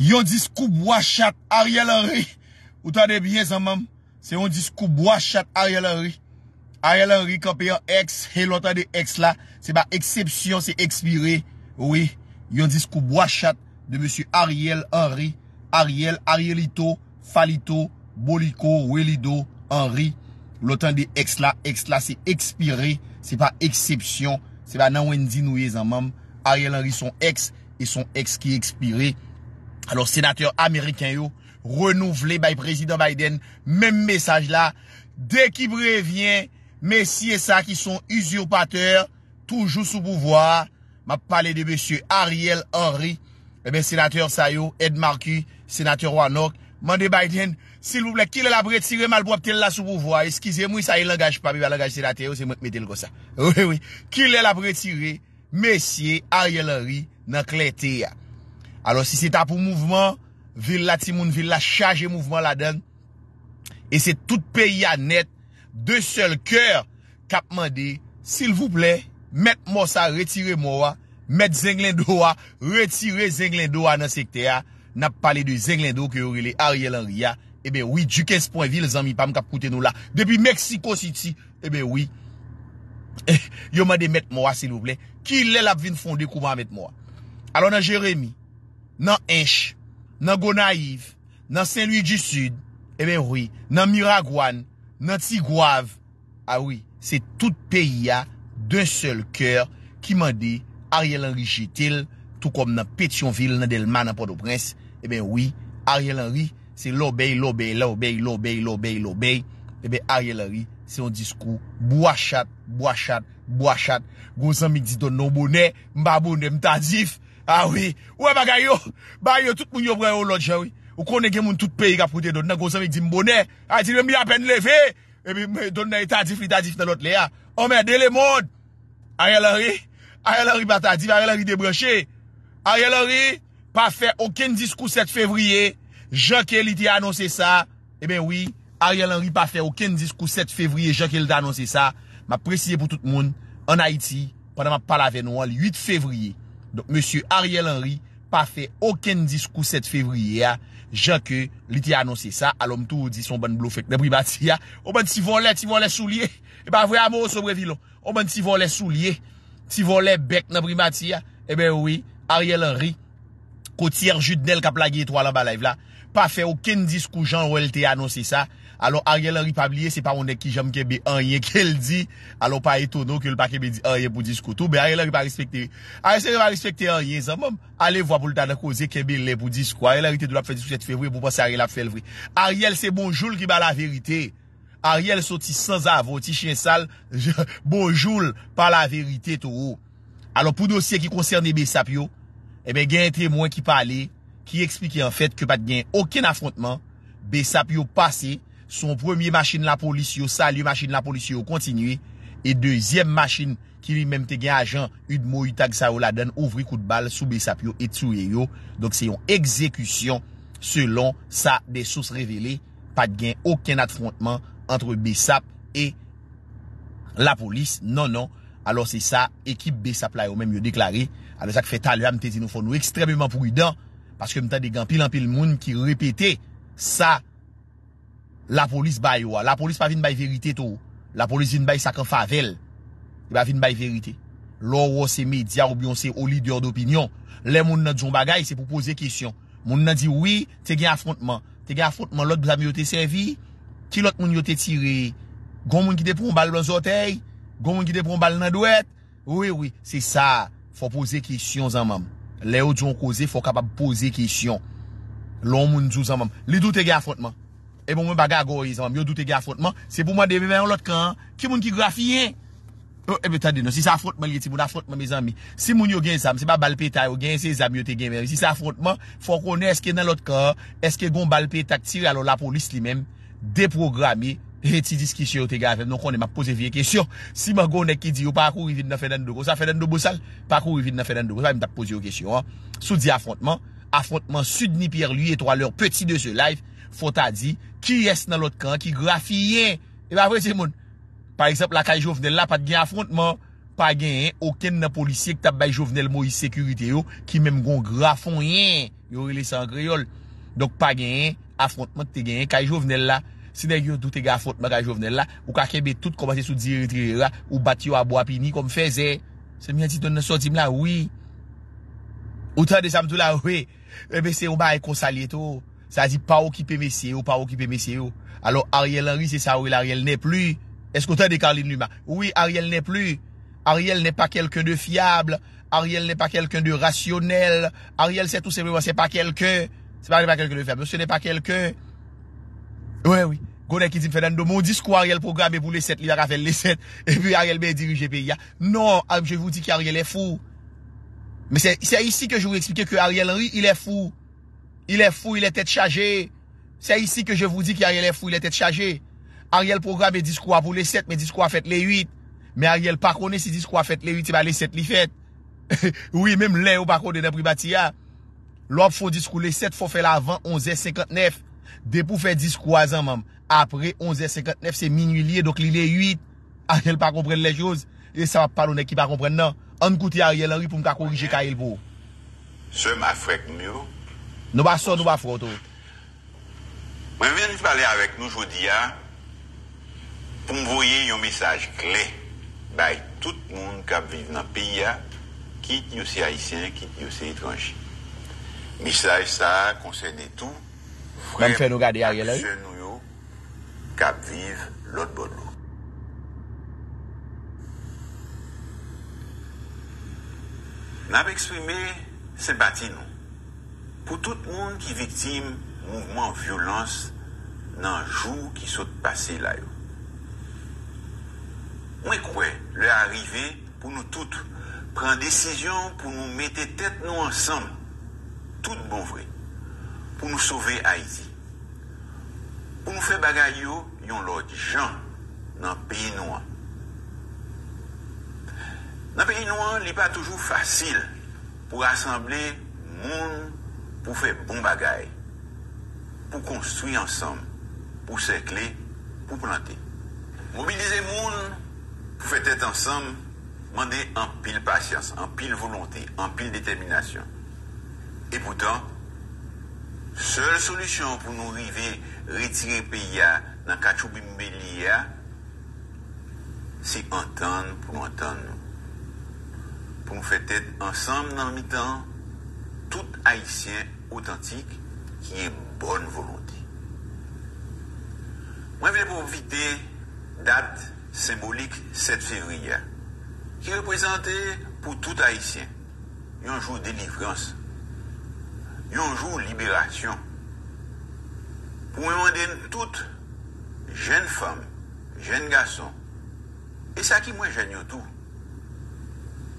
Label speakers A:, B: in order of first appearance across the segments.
A: Yon diskou bwa chat Ariel Henry Ou tan de bie zan mam Se yon diskou bwa chat Ariel Henry Ariel Henry kapè yon ex E loutan de ex la Se pa eksepsyon se ekspire Yon diskou bwa chat De monsu Ariel Henry Ariel, Arielito, Falito Boliko, Welido, Henry Loutan de ex la Ex la se ekspire Se pa eksepsyon Se pa nan wendin ou ye zan mam Ariel Henry son ex E son ex ki ekspire Alors, sénateur Américain yo, renouvelé by Président Biden, même message là, dès qu'il prévient messieurs ça qui sont usurpateurs, toujours sous pouvoir, m'a parlé de monsieur Ariel Henry, et eh bien sénateur ça yo, Ed Marquis, sénateur Wannock, m'a dit Biden, s'il vous plaît, qui l'a prétiré malbouap tel la sous-pouvoir, excusez-moi, ça y est, l'engage pas, l'engage sénateur, c'est moi qui m'a dit le gros ça. Oui, oui, qui l'a prétiré, messieurs Ariel Henry, n'a clété ya. alo si se ta pou mouvment, vil la timoun, vil la chaje mouvment la den, e se tout peyi a net, de sel kèr, kap mande, sil vouple, met mò sa, retire mò, met zenglendo a, retire zenglendo a nan sekte a, nap pale de zenglendo ke yorele, ariye lan ria, e eh ben wè, du 15.5, zan mi pam kap koute nou la, depi Meksiko City, e ben wè, yo mande met mò, sil vouple, ki lè la vin fonde kouman met mò, alo nan jeremi, nan Enche, nan Gonaiv nan Saint-Louis du Sud eh nan Miragwan nan Tigouave ah c'est tout pays a d'un seul coeur qui m'a dit Ariel Henry j'est-il tout comme nan Pétionville, nan Delman nan Port-au-Prince eh Ariel Henry c'est l'obéi, l'obéi, l'obéi l'obéi, l'obéi, l'obéi eh Ariel Henry c'est un discours bouachat, bouachat, bouachat gosan mi diton nou bonè mba bonè mta zif Awi, ah ou e bagay yo Bagay yo, tout moun yo breyo lòd jè wè Ou konne gen moun tout peyi kapoutè do Nè gòsèm e dim bonè Aji di mè mè mè apèn lè vè E bi donè e tadif li tadif nan lòd lè ya O mè, dè le oh, mòd Ariel Henry Ariel Henry batadif Ariel Henry débreché Ariel Henry Pa fè okèn diskous 7 fevriye Jean-Kel iti anonsè sa E eh bè wè Ariel Henry pa fè okèn diskous 7 fevriye Jean-Kel iti anonsè sa Mè apresize pou tout moun An Haiti Pendè mè palave nou wè 8 fevriye Monsye Ariel Henry pa fe oken diskou set fevriye Jean que li te anonsi sa Alom tou di son bon blou fek nebri bati ya Omen ti von le, ti von le soulie E ba vwe amou sobrevi lo Omen ti von le soulie Ti von le bek nebri bati ya E ben oui, Ariel Henry Ko ti erjud nel ka plage etwa la ba live la Pa fe oken diskou Jean ou el te anonsi sa Alo, Ariel Henry Pablier, se pa moun ek ki jom kembe anye ke l di, alo pa eto nou ke l pa kembe anye pou disko tou, be Ariel Henry pa respekte. Ariel Henry pa respekte anye, zanmoum, ale vwa pou l tada koze kembe le pou disko. Ariel Henry te dou la pou fèl disko set fevri, pou pa se Ariel la pou fèl vri. Ariel se bonjoul ki ba la verite. Ariel se ti sans avon, ti chen sal, bonjoul pa la verite tou. Alo, pou nou se ki konserne be Sapio, ebe eh gen te moun ki pale, ki eksplike en fèt ke pat gen oken afrontman, be Sapio pasey, Son premye machin la polis yo salye, machin la polis yo kontinye. E dezyem machin ki li menm te gen ajan, yu d'mo yu tag sa yo la den, ouvri kout bal sou besap yo et sou ye yo. Donk se yon ekzekusyon selon sa de sos revele, pat gen oken atfrontman antre besap e la polis. Non, non. Alor se sa ekip besap la yo menm yo deklari. Alor sak fe talyam te zinou fon nou ekstrememan pou yudan. Paske mta de gen pilan pil moun ki repete sa polis. La polis baywa, la polis pa vin bay verite tou La polis vin bay sakon favel Ba vin bay verite Lò wò se medya wò biyon se olidyor d'opinyon Lè moun nan djon bagay se pou pose kisyon Moun nan di wè, te gen afrontman Te gen afrontman, lòt blam yo te servi Ti lòt moun yo te tire Goun moun ki de pou mbal blon zotey Goun moun ki de pou mbal nan dwet Wè wè, se sa, fò pose kisyon zanman Lè wò djon koze fò kapab pose kisyon Lò moun djon zanman Lè dò te gen afrontman E moun mwen baga a gwo yi zanm Yo doute gen afrontman Se pou mwen devye men yon lot kan Ki moun ki grafi yen Ebe e tade nou Si sa afrontman yi ti moun Afrontman me zanmi Si moun yon gen zanm Se pa balpe ta yon gen Se zanmi yon te gen men Si sa afrontman Fokone eske nan lot kan Eske gon balpe tak tir Alon la polis li men Deprogrami Eti diski che yon te gen afrontman Non konen ma pose viye kesyon Si moun gwen ek ki di O pakou rivit nan fenden do O sa fenden do bosal Pakou rivit nan fenden do O sa mwen tak pose yon Fota di, ki yes nan lot kan Ki grafi yen e Par exemple la kay jovenel la pat gen affontman Pa gen yen, oken nan polisye Ki tab bay jovenel mo yi sekurite yo Ki menm gon grafon yen Yo rele san kreyol Dok pa gen yen, affontman te gen yen Kay jovenel la, se ne yon dote gen affontman Kay jovenel la, ou kake be tout komase sou diri tri Ou bat yo a bo api ni kom feze Se mi an ti ton nan sotim la, oui Ou tan de samtou la, oui Ebe se ou ba e konsalieto Ça dit pas occuper messieurs ou pas occuper messieurs. Alors Ariel Henry, c'est ça où Ariel n'est plus. Est-ce que tu as des Oui, Ariel n'est plus. Ariel n'est pas quelqu'un de fiable. Ariel n'est pas quelqu'un de rationnel. Ariel, c'est tout simplement, c'est pas quelqu'un. C'est pas, quelqu'un de fiable. Ce n'est pas quelqu'un. Oui, oui. Gona qui dit Fernando, mon discours Ariel programmé pour les 7, il va faire les 7, et puis Ariel bien diriger pays. Non, je vous dis qu'Ariel est fou. Mais c'est ici que je vous explique que Ariel Henry, il est fou. Ilè fwou, ilè tèt chagè. Sè isi ke jè vwou di ki Ariel lè fwou, ilè tèt chagè. Ariel programè dis kwa pou lè set, mè dis kwa fèt lè huit. Mè Ariel pa konè si dis kwa fèt lè huit, se ba lè set lè fèt. Ou yè mèm lè ou pa konè nè pribati ya. Lòp fwou dis kwa lè set, fwou fè la vwant 11.59. Dè pou fè dis kwa zan mèm. Apre 11.59, se minu liye, dok li lè huit. Ariel pa kompren lè jòz. E sa pa lounè ki pa kompren nan. An kouti Nou ba so, nou ba fwo tou.
B: Mwen veni te pale avek nou jodi ya, pou mvoye yon misaj kle, bay tout moun kap vive nan piya, kit yon si haisyen, kit yon si itranji. Misaj sa konseyne tou,
A: mwen fwe nou gade a ye lè.
B: Fwe mwen fwe nou yon kap vive lot bon nou. Nan vek swi me, se bati nou. pou tout moun ki viktim mouvman vyolans nan jou ki sot pase la yo. Mwen kwe le arive pou nou tout pren desisyon pou nou mette tet nou ansanm, tout bon vre, pou nou sove Aizi. Pou nou fe bagay yo, yon lor di jan nan peyi nou an. Nan peyi nou an, li pa toujou fasil pou rassemble moun pou fè bon bagay, pou konstouy ansam, pou sekle, pou plante. Mobilize moun, pou fè tèt ansam, mande an pil patyans, an pil volonté, an pil determinasyon. E poutan, sol solisyon pou nou rive ritire peya nan kachou bi meliya, se entan pou nou entan nou. Pou nou fè tèt ansam nan mitan, tout haisyen autantik ki e bon volonti. Mwen vile pou vite dat simbolik 7 fevriya ki represente pou tout haisyen yonjou delivrans yonjou liberasyon pou mwen den tout jen fom, jen gason e sa ki mwen jen yo tou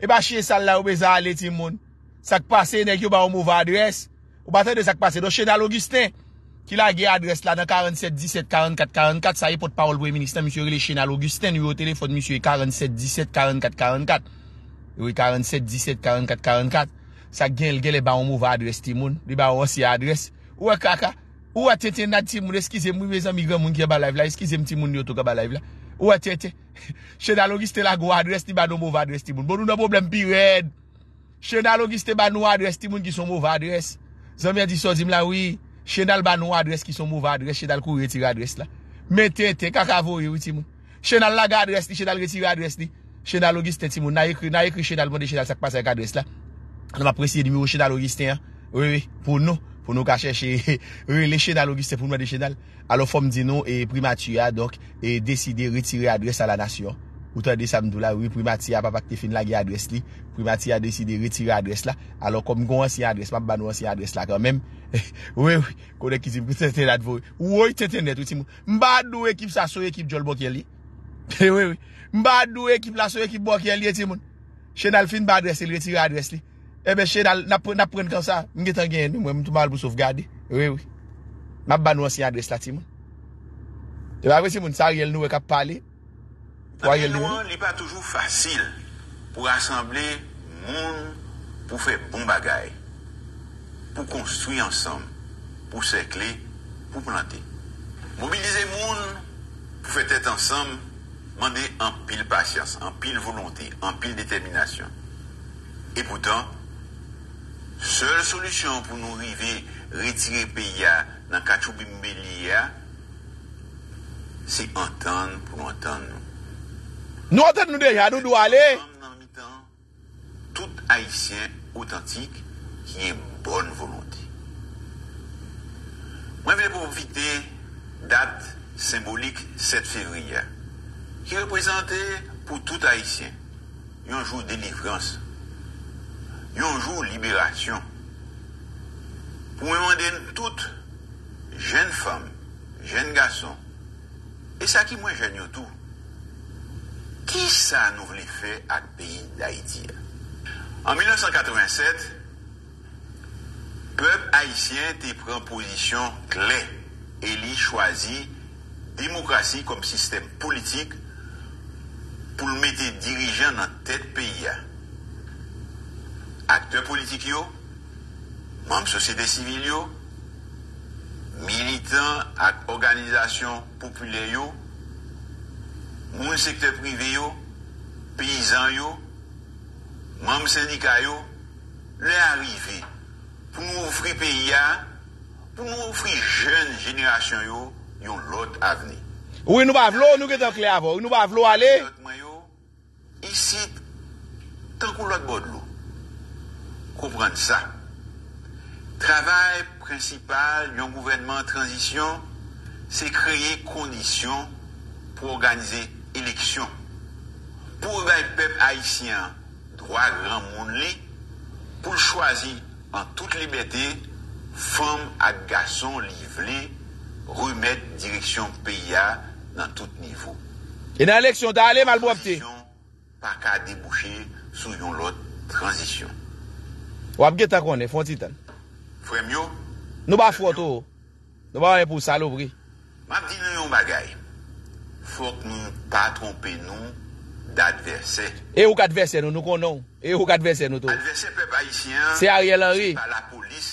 A: E ba che sal la ou be zale ti moun. Sak pase yon ek yo ba oumouve adres. Ou batan de sak pase do chenal Augustin. Ki la ge adres la nan 47 17 44 44. Sa ye pot pa oul pou e ministan. Misyor yon le chenal Augustin. Yon wotelefon misyor 47 17 44 44. Yon wotelefon misyor 47 17 44 44. Sak gen lge le ba oumouve adres ti moun. Li ba ouwosi adres. Ou a kaka. Ou a teten dat ti moun. Eskize mou yon mizan migran moun ki e balayv la. Eskize mou ti moun yon touke balayv la. Ouè tè tè, chenal logiste la gou adres bon, ni ban nou mou va adres ti moun. Bon nou nan problem pi red. Chenal logiste ban nou adres ti moun ki sou mou va adres. Zan mè di sou zim la wè, chenal ban nou adres ki sou mou va adres, chenal kou reti re adres la. Mè tè tè, kakavou yè wè ti moun. Chenal la gou adres ni, chenal reti re adres ni. Chenal logiste ti moun, nan ekri chenal moun de chenal sakpasa ek adres la. Nan apresye di mè wè chenal logiste yè. Wè wè, pou nou. pou nou ka chè chè relè chè nan lò gistè pou nou adè chè nan. Alo fòm di nou, primati ya dok, e deside ritire adres a la nasyon. Ou ta de samdou la, ou primati ya papak te fin lage adres li, primati ya deside ritire adres la, alò kom gò anse yon adres, map ban ou anse yon adres la kèmèm. Ouè ou, kò de ki zim, wè te tenet wè ti moun. Mba adou ekip sa so ekip jol bokye li. Ouè ou, mba adou ekip la so ekip bokye li eti moun. Chè nan fin badres el ritire adres li. Ebe eh che, na pren kansa, nge tan gen nou, mwen mwen tou mal pou souf gade. Wewe. Mwen eh ban wansi yandres la timon. Te va wese moun sa yel nou weka pali.
B: Nakel nouan li pa toujou fasil pou rassemble moun pou fe bon bagay. Pou konstoui ansam. Pou sekli. Pou plante. Mobilize moun pou fe tet ansam mwande an pil patyans. An pil volonti. An pil determinasyon. E poutan, Sèl solisyon pou nou rive retire pe ya nan kachou bimbe li ya, se entan pou nou entan nou. Nou entan nou dejan nou dwa le. Tout haisyen otantik ki gen bon volonti. Mwen ven pou mwite dat simbolik 7 fevri ya. Ki reprezentè pou tout haisyen yon joun delifransa. yonjou liberasyon. Pou mwen den tout, jen fom, jen gason, e sa ki mwen jen yotou, ki sa nou vle fe ak peyi la iti ya? An 1987, peb haisyen te pren posisyon kle, e li chwazi demokrasi kom sistem politik pou l mette dirijan nan tet peyi ya. akte politik yo, mam sosede sivil yo, militan ak organizasyon popule yo, moun sekte prive yo, peyizan yo, mam sendika yo, le arrive, pou nou ofri peyi ya, pou nou ofri jen jenasyon yo, yon lot avni.
A: Ou yon nou pa vlo, nou ge do kle avon, ou yon nou pa vlo ale, yon lot man yo, isi,
B: tankou lot bod lo, koupran sa. Travay prinsipal yon gouvenman tranzisyon se kreye kondisyon pou organizye eleksyon. Pou yon pep haisyen, drwa gran moun li, pou l'chwazi an tout libeté, fom ak gason li vle remet direksyon PIA nan tout nivou.
A: E nan eleksyon, da ale mal mou apte.
B: ...paka debouché sou yon lot tranzisyon.
A: Wap getan konen, fon titan. Fwen myo? Nou ba fwot ou. Nou ba wè mwen pou salopri.
B: Mwap di nou yon bagay. Fwot nou pa trompe nou d'adverse.
A: E ou k'adverse nou nou konon. E ou k'adverse nou tou.
B: Adverse pe bayisyen. Se a rye lanri. Se pa la polis.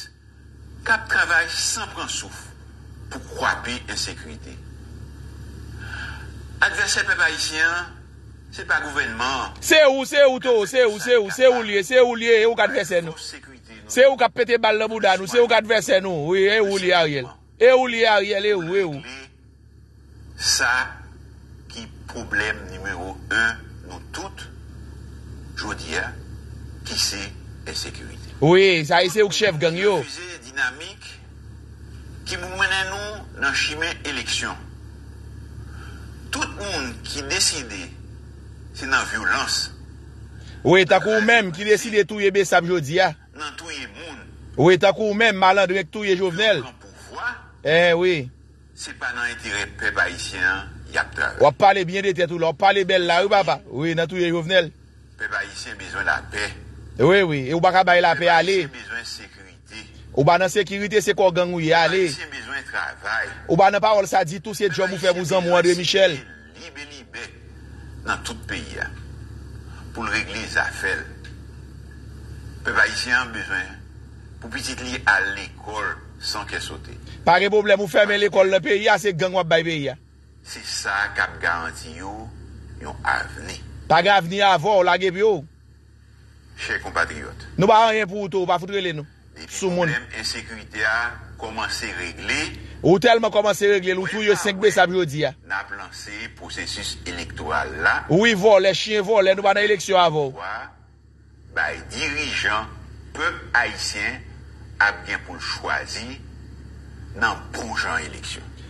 B: Kap travaj sanpren souf pou kwape ensekwite. Adverse pe bayisyen. Se a rye lanri.
A: Se ou, se ou tou, se ou, se ou, se ou liye, se ou liye, e ou ka dvesen nou. Se ou ka pete bal la moudan nou, se ou ka dvesen nou, e ou liye a riyel. E ou liye a riyel, e ou, e ou.
B: Sa ki problem numero 1 nou tout, jwo diya, ki se e sekurite.
A: Oui, sa e se ou kchef gen yo. Se ou
B: ki mwenen nou nan chime eleksyon. Tout moun ki deside... Se nan vyolans...
A: Ou e takou ou menm ki desi de touye be sab jodi ya... Nan touye moun... Ou e takou ou menm malan dwek touye jovnel... E wè...
B: Se pa nan etire pe bayisye an...
A: Wap pale bien de tetou lò... Wap pale bel la ou baba... Ou e nan touye jovnel...
B: Pe bayisye bezwen la pe...
A: E ou e wè... Ou ba nan sekirite se kogan ou ye ale... Ou ba nan parol sa di tout se jom ou fe mou zan mou adwe Michel...
B: nan tout peyi ya pou l regle zafel pe ba y si an bejwen pou pitit li a l ekol san ke sote
A: pa gen problem ou ferme l ekol le peyi ya se gen wap bay peyi ya
B: se sa kap garanti yo
A: yon aveni pa gen aveni yon avon ou lage piyo
B: che kompatriot
A: nou ba anjen pou ou tou pa foutre le nou sou mouni
B: insekuiti a koman se regle
A: Ou telman koman se regle, loutou yo 5 bes ap yo di ya. Ou i vol, e chien vol, e nou ban an eleksyon avon. Bon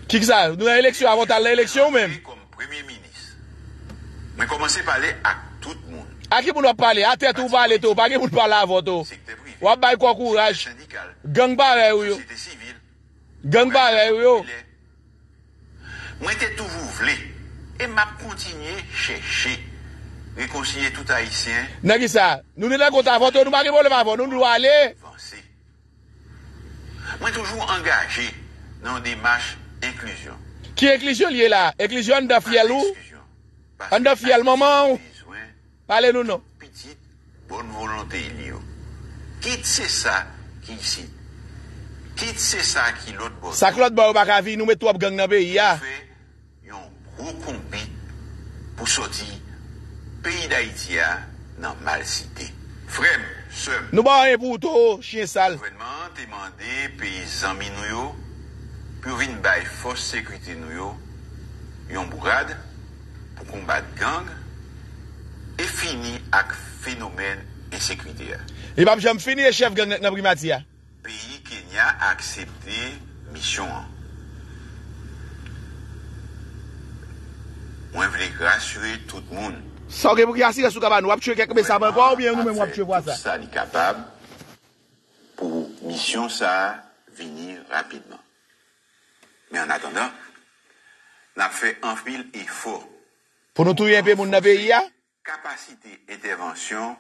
A: Kik sa, nou an eleksyon avon, tal an eleksyon ou men? Ake moun wap pale, a tet ou pale to, pake moun pale avon to. Wap bay kwa kouraj, gang bare ou yo. Genk pa
B: reyo yo. Mwen te tou vou vle. E map kontinye chè chè. Rekonsilye tout haisyen.
A: Nè ki sa? Nou ne nan kontan vote. Nou maki pou levavon. Nou nou wale.
B: Mwen toujou angaje nan demache eklysyon.
A: Ki eklysyon liye la? Eklysyon an da fye lou? An da fye al maman ou? Pale nou nou.
B: Petit bon volante il yo. Kit se sa ki sit. Kite se sa ki lot bo... Sa ki
A: lot bo baka vi, nou me to ap gang na beya. Ah.
B: ...yon kou koumbi pou sodi peyi ah, da itiya nan mal site. Frem, sem...
A: Nou ba yon pouto, chien sal. ...pou venman
B: te mande peyi zanmi nou yo, pou vin bay fos sekwite nou yo, yon bourad pou kombat gang, e fini ak fenomen e sekwite ya. Ah.
A: E bab, jom fini e chef gen nan primati ya.
B: ...peyi. a aksepte misyon an. Mwen vle grasywe tout moun.
A: Sange mou kiasi la sou kaban, wapche kekbe sa mwen kwa ou bien mwen wapche
B: waza.... sa li kapab pou misyon sa vini rapidman. Men an atanda, la fe enfil e fwo.
A: Poun nou tou yon pe moun nabe ya?
B: Kapasite et evansyon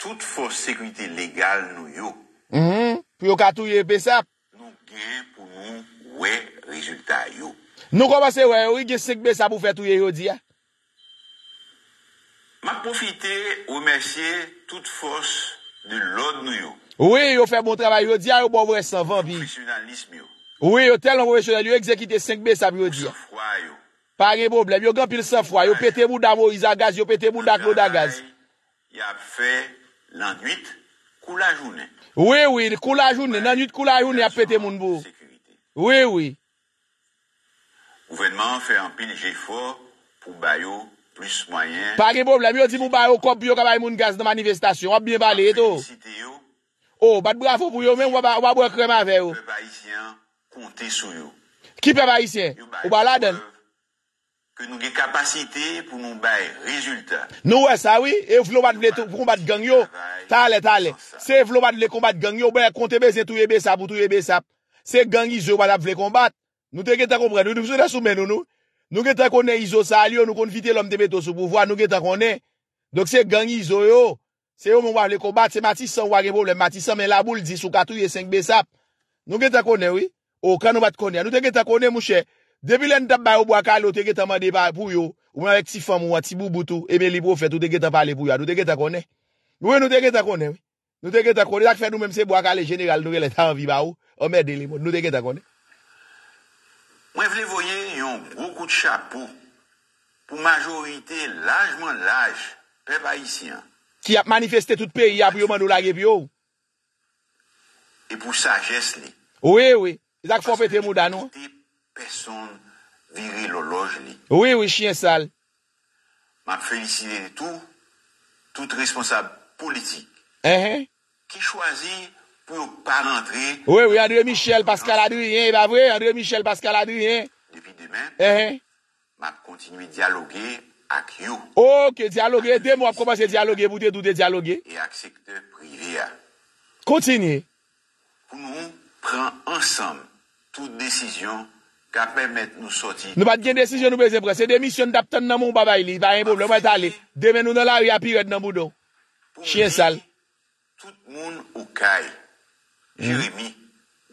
B: tout fwo sekwite legal nou yo.
A: Mwen pou yo ka touye besap. Nou gen
B: pou nou wè rezultat yo.
A: Nou kwa mase wè, yo i gen 5 besap pou fè touye yo di ya.
B: Ma profite ou mersye tout fòs de lòd nou yo.
A: Oui, yo fè moun travay yo di ya, yo moun mwè san van bi. Yo fè moun mwè san van bi. Oui, yo tel moun mwè san van bi, yo ekzekite 5 besap yo di ya. Yo sen fwa yo. Pari moun blèm, yo gampil sen fwa, yo pète moun damo izan gaz, yo pète moun daklo dan gaz.
B: Yo fè l'an 8 kou la jounen.
A: Oui, oui, le kou la jounen, nan yot kou la jounen apete moun bou. Oui, oui.
B: Gouvenman fè an pilje fò pou bayo plus mwayen.
A: Pari boble, mi yo ti mou bayo kop yo kaba yon moun gaz nan manifestasyon, wap bin balè to. O, oh, bat bravo pou yo, men waba wabwe kreman fè yo. Ki pe bayisyen, waba laden.
B: Nou ge kapasite pou nou baye rezultat.
A: Nou we sa we, e vlo bat vle kombat gangyo, talen talen. Se vlo bat vle kombat gangyo, baye kontebe se touye besap ou touye besap. Se gangi zo wad ap vle kombat. Nou te ge ta kompre, nou vse da soumen nou nou. Nou ge ta konen izo sa alyo, nou konvite lom te beto sou pou vwa, nou ge ta konen. Dok se gangi izo yo. Se yo mou wad vle kombat, se mati san wage pou, le mati san men la boul, zi sou katouye senk besap. Nou ge ta konen we, ou ka nou bat konen. Nou te ge ta konen mou chè. Depi lè n tap bay ou bo akal ou teke ta mande pa pou yo, ou mè vek ti famou, ati bou boutou, eme li pou fet ou teke ta pale pou yo, nou teke ta konè. E nou we nou teke ta konè, wè. Nou teke ta konè. Zak fè nou mèm se bo akal le jenegal nou ke lè ta anvi ba ou, ou mè deli mò, nou teke ta konè.
B: Mwen vle voyen yon, boku te chapou, pou majorite lajman laj, pe bayisyen.
A: Ki ap manifeste tout peyi, ap yon man nou lage pi yo ou.
B: E pou sajes li.
A: Ou e, ou e. Zak fò pète mou dan ou. son viriloloj li. Oui, oui, chien sale.
B: M'ap felicite de tout, tout responsable politik. Eh, eh. Ki chwazi pou yon parentre.
A: Oui, oui, André Michel, Pascal Hadoui, eh, va, oui, André Michel, Pascal Hadoui, eh. Depi demen,
B: m'ap kontinui diyalogue
A: ak you. Ok, diyalogue, dey mwa promase diyalogue, mwou dey dou dey diyalogue. E ak sektè privè. Kontinui.
B: Pounou pran ansam, tout desisyon Ka permet nou soti. Nou
A: pat gen desisyon nou bezepre. Se demisyon dap ton nan moun babay li. Bayen pou mwen tali. Demen nou nan lari apiret nan moun don. Chien sal. Tout moun
B: ou kaj. Hmm. Jirimi.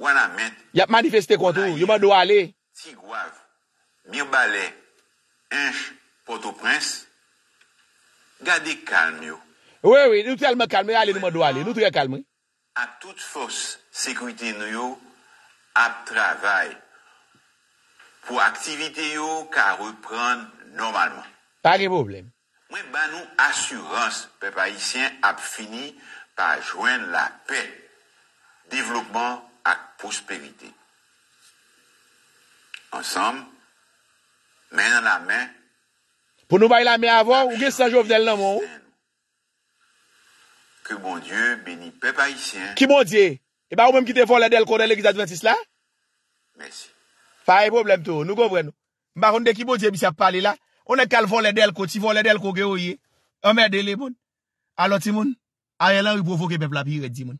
B: Wan amet.
A: Yap manifeste kontou. Yon moun do ale.
B: Tigwav. Mir balè. Ench. Porto Prince. Gade kalm yo.
A: Wewe. Yon tel moun kalm. Yon ale yon moun do ale. Yon tel kalm.
B: A tout fos sekwite nou yo ap travay. pou aktivite yo ka repran normalman. Pa ge boblem. Mwen ban nou asurans pe pa isyen ap fini pa jwen la pe, devlopman ak posperite. Ansam, men nan la men,
A: pou nou bay la men avan, ou gen sanjof del nan moun.
B: Ki bon die, beni pe pa isyen.
A: Ki bon die, e ba ou menm ki te folen del kode le gizad 26 la? Mersi. Faye problem tou, nou govren nou. Mba konde ki bo je bisap pale la, one kal vo le del ko, ti vo le del ko ge ou ye, ome de le bon. Alo ti moun, a rye lan ri provoke pep la pi red di moun.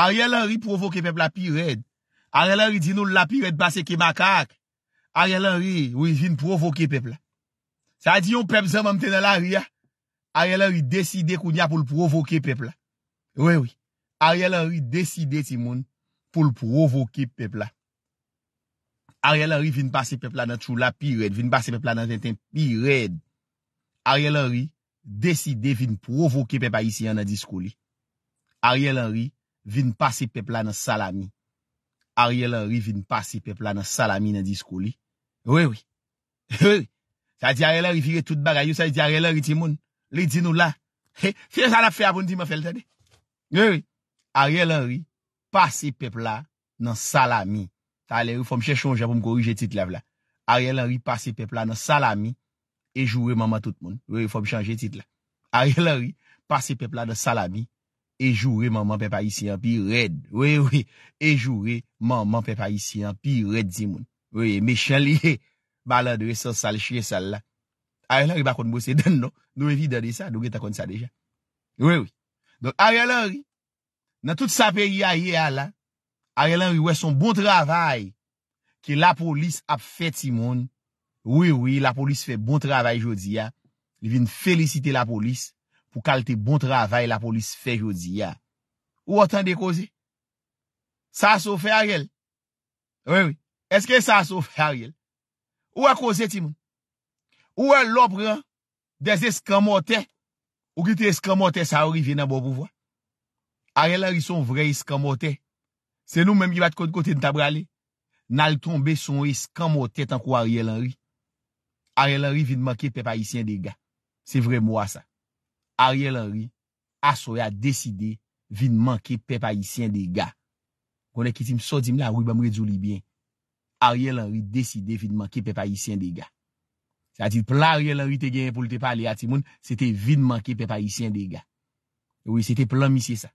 A: A rye lan ri provoke pep la pi red. A rye lan ri di nou la pi red base ki makak. A rye lan ri, ou yi vin provoke pep la. Sa di yon pep zan mwen mtene la rye. A rye lan ri deside koun ya pou l'provoke pep la. We we. A rye lan ri deside ti moun pou l'provoke pep la. Ariel Henry vin pasi pepla nan chou la pi red. Vin pasi pepla nan venten pi red. Ariel Henry deside vin provoke pepa isi an nan diskou li. Ariel Henry vin pasi pepla nan salami. Ariel Henry vin pasi pepla nan salami nan diskou li. Oui, oui. Oui, oui. Sa di Ariel Henry vire tout bagayou. Sa di Ariel Henry ti moun. Li di nou la. He, he, sa la fe avoun ah, di mou felte de. Oui, oui. Ariel Henry pasi pepla nan salami. Ta alè, ou fòm chè chonjè pou m korijè tit lè vlè. A rè lè rè, pasè pepla nan salami, e joure maman tout moun. Ou e fòm chanjè tit lè. A rè lè rè, pasè pepla nan salami, e joure maman pepa isi an pi red. Ou e ou e, e joure maman pepa isi an pi red zi moun. Ou e, me chan li e, baladre se sal chè sal la. A rè lè rè, bakon mousè den non? nou. Nou evi deni sa, nou geta kon sa dejan. Ou e ou. A rè lè rè, nan tout sa peri a ye ala, Are lan yon wè son bon travay ki la polis ap fè ti moun. Oui, oui, la polis fè bon travay jodi ya. Li vin felicite la polis pou kalte bon travay la polis fè jodi ya. Ou wè tan de koze? Sa aso fè arel? Oui, oui, eske sa aso fè arel? Ou wè koze ti moun? Ou wè lop rè des eskèmote? Ou ki te eskèmote sa ori vè nan bo gouvo? Are lan yon son vre eskèmote? Se nou menm ki bat kote-kote di tabrali. Nal tombe son esk an mo tet an kwa Ariel Henry. Ariel Henry vide manke pe pa isyen de ga. Se vre mwa sa. Ariel Henry asoy a deside vide manke pe pa isyen de ga. Kone kitim so di mla wib amre djou libyen. Ariel Henry deside vide manke pe pa isyen de ga. Se ati plan Ariel Henry te gen pou li te pali ati moun. Se te vide manke pe pa isyen de ga. Se te plan misye sa.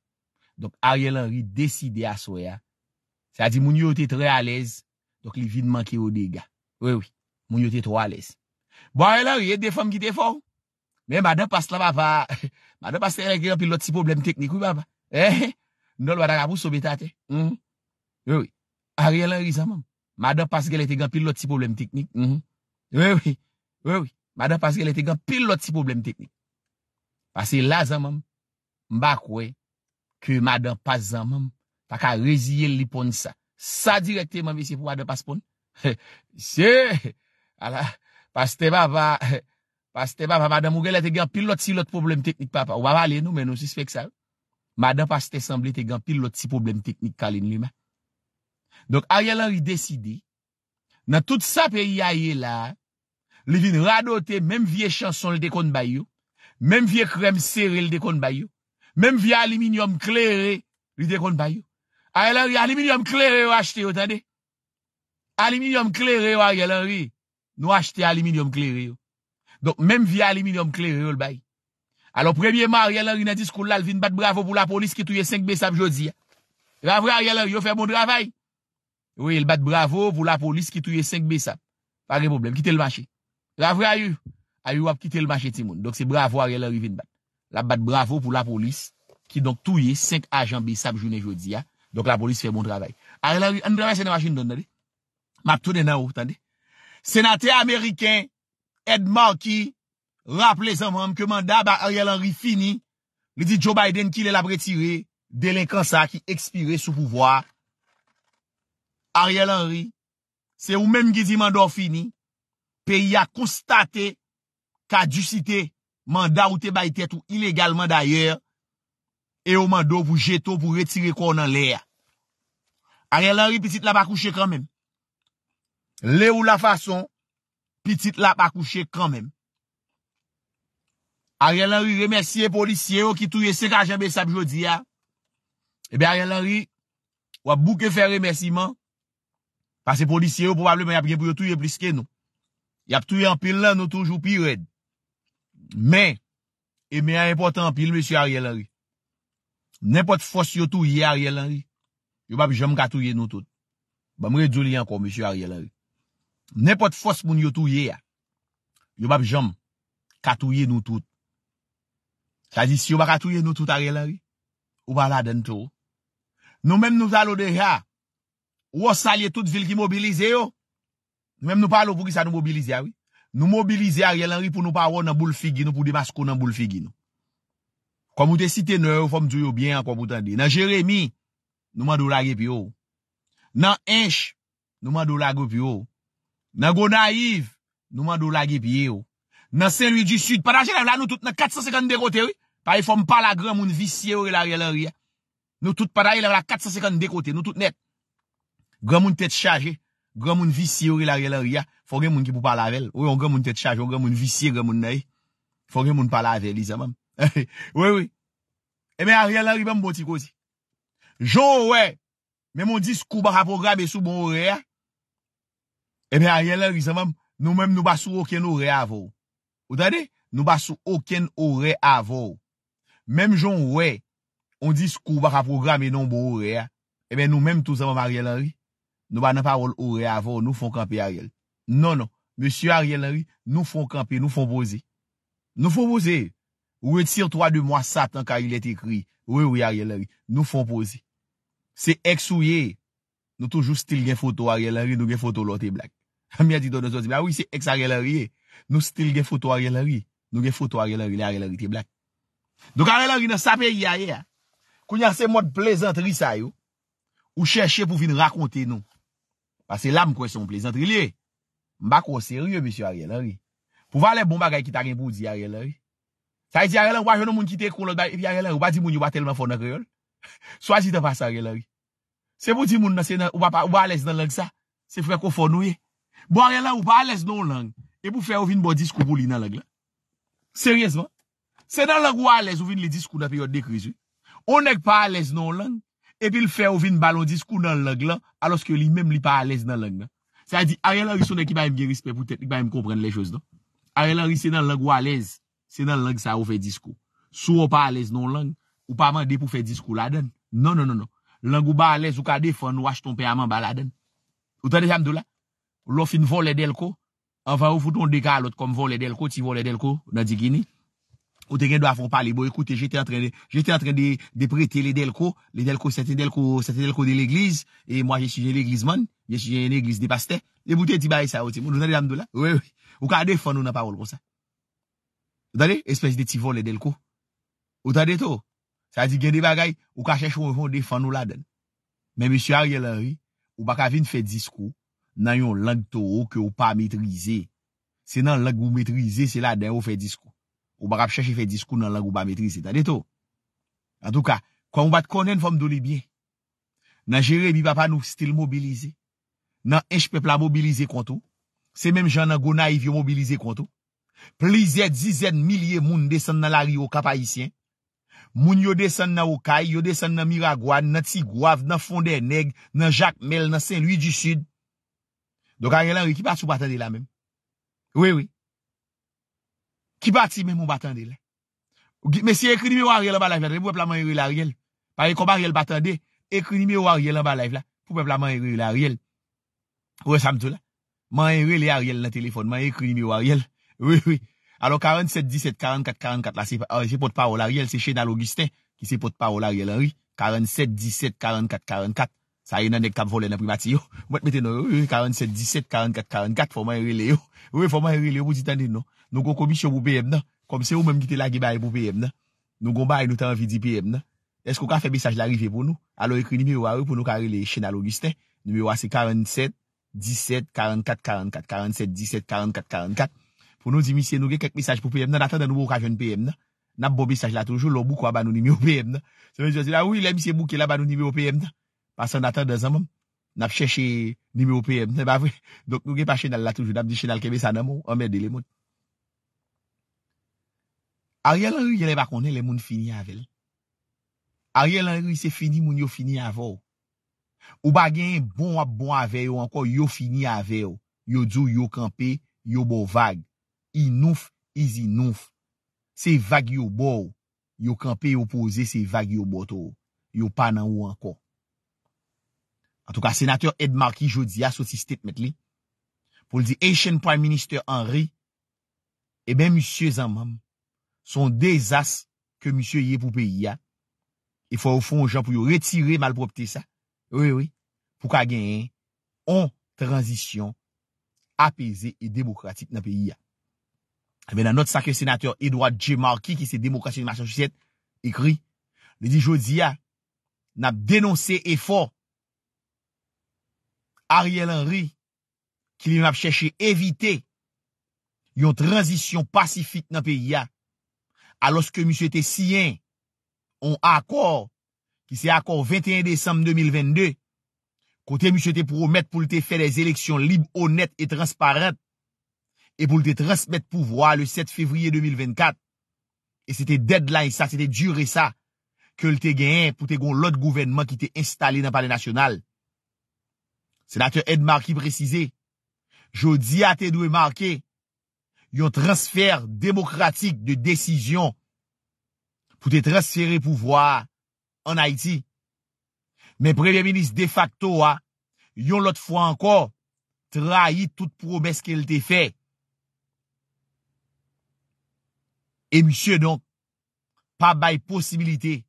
A: Sa di moun yo te tre alez, dok li vinman ki yo dega. Wewe, moun yo te tre alez. Bo a e la, weye de fom ki de fom. Me madan pas la vapa, madan pas te regan pil lot si problem teknik, ou vapa. Nol wadarabou sobeta te. Wewe, a re lan re zan mam. Madan pas regan pil lot si problem teknik. Wewe, wewe. Madan pas regan pil lot si problem teknik. Pase la zan mam, mbakwe, ke madan pas zan mam, a ka reziye li pon sa. Sa direkte man vi se pou wadan pas pon. Se, ala, pas te baba, pas te baba, mada mougele te gen pil lot si lot problem teknik papa. Wabale nou men nou si se fek sa. Mada pas te sembli te gen pil lot si problem teknik kalin li ma. Donk a yalan ri desidi, nan tout sa peyi a ye la, li vin rado te, menm vie chanson li dekon bayou, menm vie krem seri li dekon bayou, menm vie aliminyom kleri li dekon bayou. Aluminium kleri yo achete yo, tan de? Aluminium kleri yo, Ariel Henry. Nou achete aluminium kleri yo. Donk, menm via aluminium kleri yo l bayi. Alon, premye man, Ariel Henry nan dis kou la, l bon vin bat bravo pou la polis ki touye 5 besap jodi ya. Ravra, Ariel Henry, yo fè moun dravay? Ouye, l bat bravo pou la polis ki touye 5 besap. Pari problem, kite l manche. Ravra, ayou. Ayou ap kite l manche ti moun. Donk, se bravo, Ariel Henry, vin bat. La bat bravo pou la polis ki donk touye 5 ajan besap jounen jodi ya. Donk la polis fè bon drabèy. A rè la rè, an drabèy sè nan wajin don nan de? Map tout den nan wou, tan de? Sènatè Amerikèn, Ed Markey, rappele sè mèm, ke manda ba Ariel Henry fini, li di Joe Biden ki lè la prétirè, delinkansa ki ekspirè sou pouvoar. Ariel Henry, sè ou mèm gèzi mando fini, pe y a koustate, ka djusite, manda ou te bèy tèt ou ilegalman d'ayèr, e ou mando vou jeto, vou rètirè kon nan lè ya. Ariel Henry, pitit la pa kouche kanmen. Le ou la fason, pitit la pa kouche kanmen. Ariel Henry, remersiye policye yo ki touye se ka jenbe sab jodi ya. Ebe eh Ariel Henry, wap bouke fè remersi man, pase policye yo, probablemen yap gen pou yo touye bliske nou. Yap touye anpil la nou toujou pi red. Men, e men anpote anpil, monsi Ariel Henry. Nenpote fos yo touye Ariel Henry. Yo babi jom katouye nou tout. Ba mre djou li an kon, Misyou a riyel anri. Nepot fos moun yo touye ya. Yo babi jom katouye nou tout. Sa di, si yo ba katouye nou tout a riyel anri, Ou ba la den to. Nou men nou talo de ya, Ou os salye tout vil ki mobilize yo. Nou men nou palo pou ki sa nou mobilize a ah riyel. Nou mobilize a riyel anri pou nou pa wou nan boul figi nou, Pou di masko nan boul figi nou. Kwa mouten si tenor, Ou fom djou yo byen an kwa mouten di. Nan Jeremie, Nouman do lage pi ou. Nan enche, nouman do lage pi ou. Nan go naiv, nouman do lage pi ou. Nan senri di sud, padaje la nou tout nan kat sasekande de kote ou. Ta e fom pala gran moun visye ou re lare lare ya. Nou tout padaje la kat sasekande de kote, nou tout net. Gran moun tet chaje, gran moun visye ou re lare lare ya. Fok gen moun ki pou pala vel. Ou yon gran moun tet chaje, ou gran moun visye, gran moun naye. Fok gen moun pala vel, lisa mam. Ouye ouye. Eme a rialari bamboti kouzi. Joun wè, mèm on di skou baka program e sou bon orè ya, e bè Ariel Henry, nou mèm nou basou okèn orè avò. Ou dade, nou basou okèn orè avò. Mèm joun wè, on di skou baka program e non bon orè ya, e bè nou mèm tou zavèm Ariel Henry, nou banan parol orè avò, nou fon kampe Ariel. Non, non, M. Ariel Henry, nou fon kampe, nou fon boze. Nou fon boze, ou e tir 3-2 mwa satan ka il et ekri, ou e ou e Ariel Henry, nou fon boze. Se eks ou ye, nou toujou stil gen foto a re lari, nou gen foto lor te blak. Amya di do nou zozi, mi a ah ouy se eks a re lari, nou stil gen foto a re lari, nou gen foto a re lari, le a re lari te blak. Dok a re lari nan sape yi a ye, kounyar se moun plezantri sayo, ou chèche pou vin rakonte nou. Pase lam kwen son plezantri li, mbak wè seriè bisyo a re lari. Pou va le bon bagay ki tarin pou di a re lari. Sa yi di a re lari, wajen nou moun kite kou lor, yi di a re lari, wajen nou moun yi wate lman fonak reol. Swa si te pa sa re la ri. Se pou di moun na se ou pa alèz nan lag sa, se fwe kou fonou ye. Bo re la ou pa alèz nan lang, e pou fè ou vin bo diskou pou li nan lag la. Seriesman. Se nan lag ou alèz ou vin li diskou na periode dekrizi. Ou nek pa alèz nan lang, epi l fè ou vin balon diskou nan lag la, aloske li mem li pa alèz nan lang la. Sa di, a re la ri sou nek ki baym girispe, pou tèt ki baym kompren le chos nan. A re la ri se nan lag ou alèz, se nan lag sa ou fe diskou. Sou ou pa alèz nan lang, Ou pa man de pou fè diskou la den? Non, non, non, non. Langou ba alè, sou ka defon, wache ton peyaman ba la den. Ou tade jamdou la? Ou lo fin volè delko? Anfa ou fouton de ka alot kom volè delko, ti volè delko, nan di gini? Ou te gen do avon pali, bo, ekoute, jete antren de, jete antren de, de priti le delko, le delko, sete delko, sete delko de l'eglize, e mwa jesu jen l'eglizman, jesu jen l'egliz de paste, e bouten ti baye sa, ou ti moun, Sa di gen de bagay, ou ka chèche ou yon defan ou la den. Men M. Ariel Henry, ou baka vin fè diskou nan yon lag tou ou ki ou pa mètrize. Se nan lag ou mètrize, se la den ou fè diskou. Ou baka chèche fè diskou nan lag ou pa mètrize, ta deto. An tou ka, kon ou bat konen fòm do libyen. Nan jere bi bapa nou stil mobilize. Nan enj pepla mobilize kontou. Se menm jan nan Gona if yo mobilize kontou. Pleze dizen milye moun desen nan la ri ou kapayisyen. Moun yode san nan Okai, yode san nan Miragwa, nan Tigwav, nan Fondé Neg, nan Jacques Mel, nan Saint-Louis du Sud. Dok a rèl an rèl, ki bat sou batande la mèm? Wè wè. Ki bat si mèm ou batande la? Mè si ekri ni mè ou a rèl an balayf la, pou wèpla mè ou a rèl a rèl? Pari kon ba rèl batande, ekri ni mè ou a rèl an balayf la? Pou wèpla mè ou a rèl a rèl? Wè samtou la? Mè ou a rèl a rèl nan telefon, mè ou a rèl a rèl? Wè wè. Alo 47, 17, 44, 44 la se pot pa ou la riyel se chenalogiste ki se pot pa ou la riyel anri. 47, 17, 44, 44 sa yon anek kab folen apri bati yo. Mwen te meten anri, 47, 17, 44, 44 foman erile yo. Foman erile yo pou di tanen non. nou. Nou kon komisyon pou PM nan. Komisyon ou menm gite la gebae pou PM nan. Nou kon bae nou tanvi di PM nan. Esko ka fe mesaj la rive pou nou? Alo ekri nime yo ari pou nou ka rile chenalogiste. Nime yo a se 47, 17, 44, 44. 47, 17, 44, 44. pou nou di misye nou ge kek misaj pou PM nan, natan nan nou bo kajon PM nan, nap bo misaj la toujou, lò boukwa ba nou nimi ou PM nan, semen di yo zi la, ou li misye bouke la ba nou nimi ou PM nan, pasan natan de zanman, nap chèche nimi ou PM nan, ne ba vwe, dok nou ge pa chenal la toujou, nap di chenal kebe sa nan moun, omede le moun. A rye lan yu, yere ba konen le moun fini avèl. A rye lan yu, se fini moun yo fini avèl. Ou bagen bon ap bon avèl, ou anko yo fini avèl, yo djou yo inouf, iz inouf. Se vag yo bo ou, yo kampe yo pose, se vag yo bo to ou, yo pa nan ou ankon. An tou ka, senateur Edmar ki jodi asosistit met li, pou li di, Asian Prime Minister Henry, e ben, monsie Zamam, son dezas ke monsie ye pou peyi ya, e fwa ou fon jan pou yo retire malpropite sa, we we, pou ka genyen, an transition apese e demokratik nan peyi ya. A eh ven nan not sakye senatèr Edouard G. Marquis ki se demokrasye de ma chanjouset, ekri, le di jodi ya, nab denonsè e fò, Ariel Henry, ki li mab chèche evite yon tranzisyon pasifite nan peyi ya, aloske mi sète siyen, on akor, ki se akor 21 desemm 2022, kote mi sète promet pou lte fè des eleksyon libe, honèt et transparente, E pou lte transmet pouvwa le 7 fevriye 2024, e se te deadline sa, se te dure sa, ke lte gen pou te gon lot gouvenman ki te installe nan pale nasyonal. Senatour Edmar ki prezise, jodi a te dwe marke, yon transfer demokratik de desisyon pou te transfere pouvwa an Haiti. Men prebyen minis de facto a, yon lot fwa anko trahi tout probes ke lte fey. E misye don, pa bay posibilite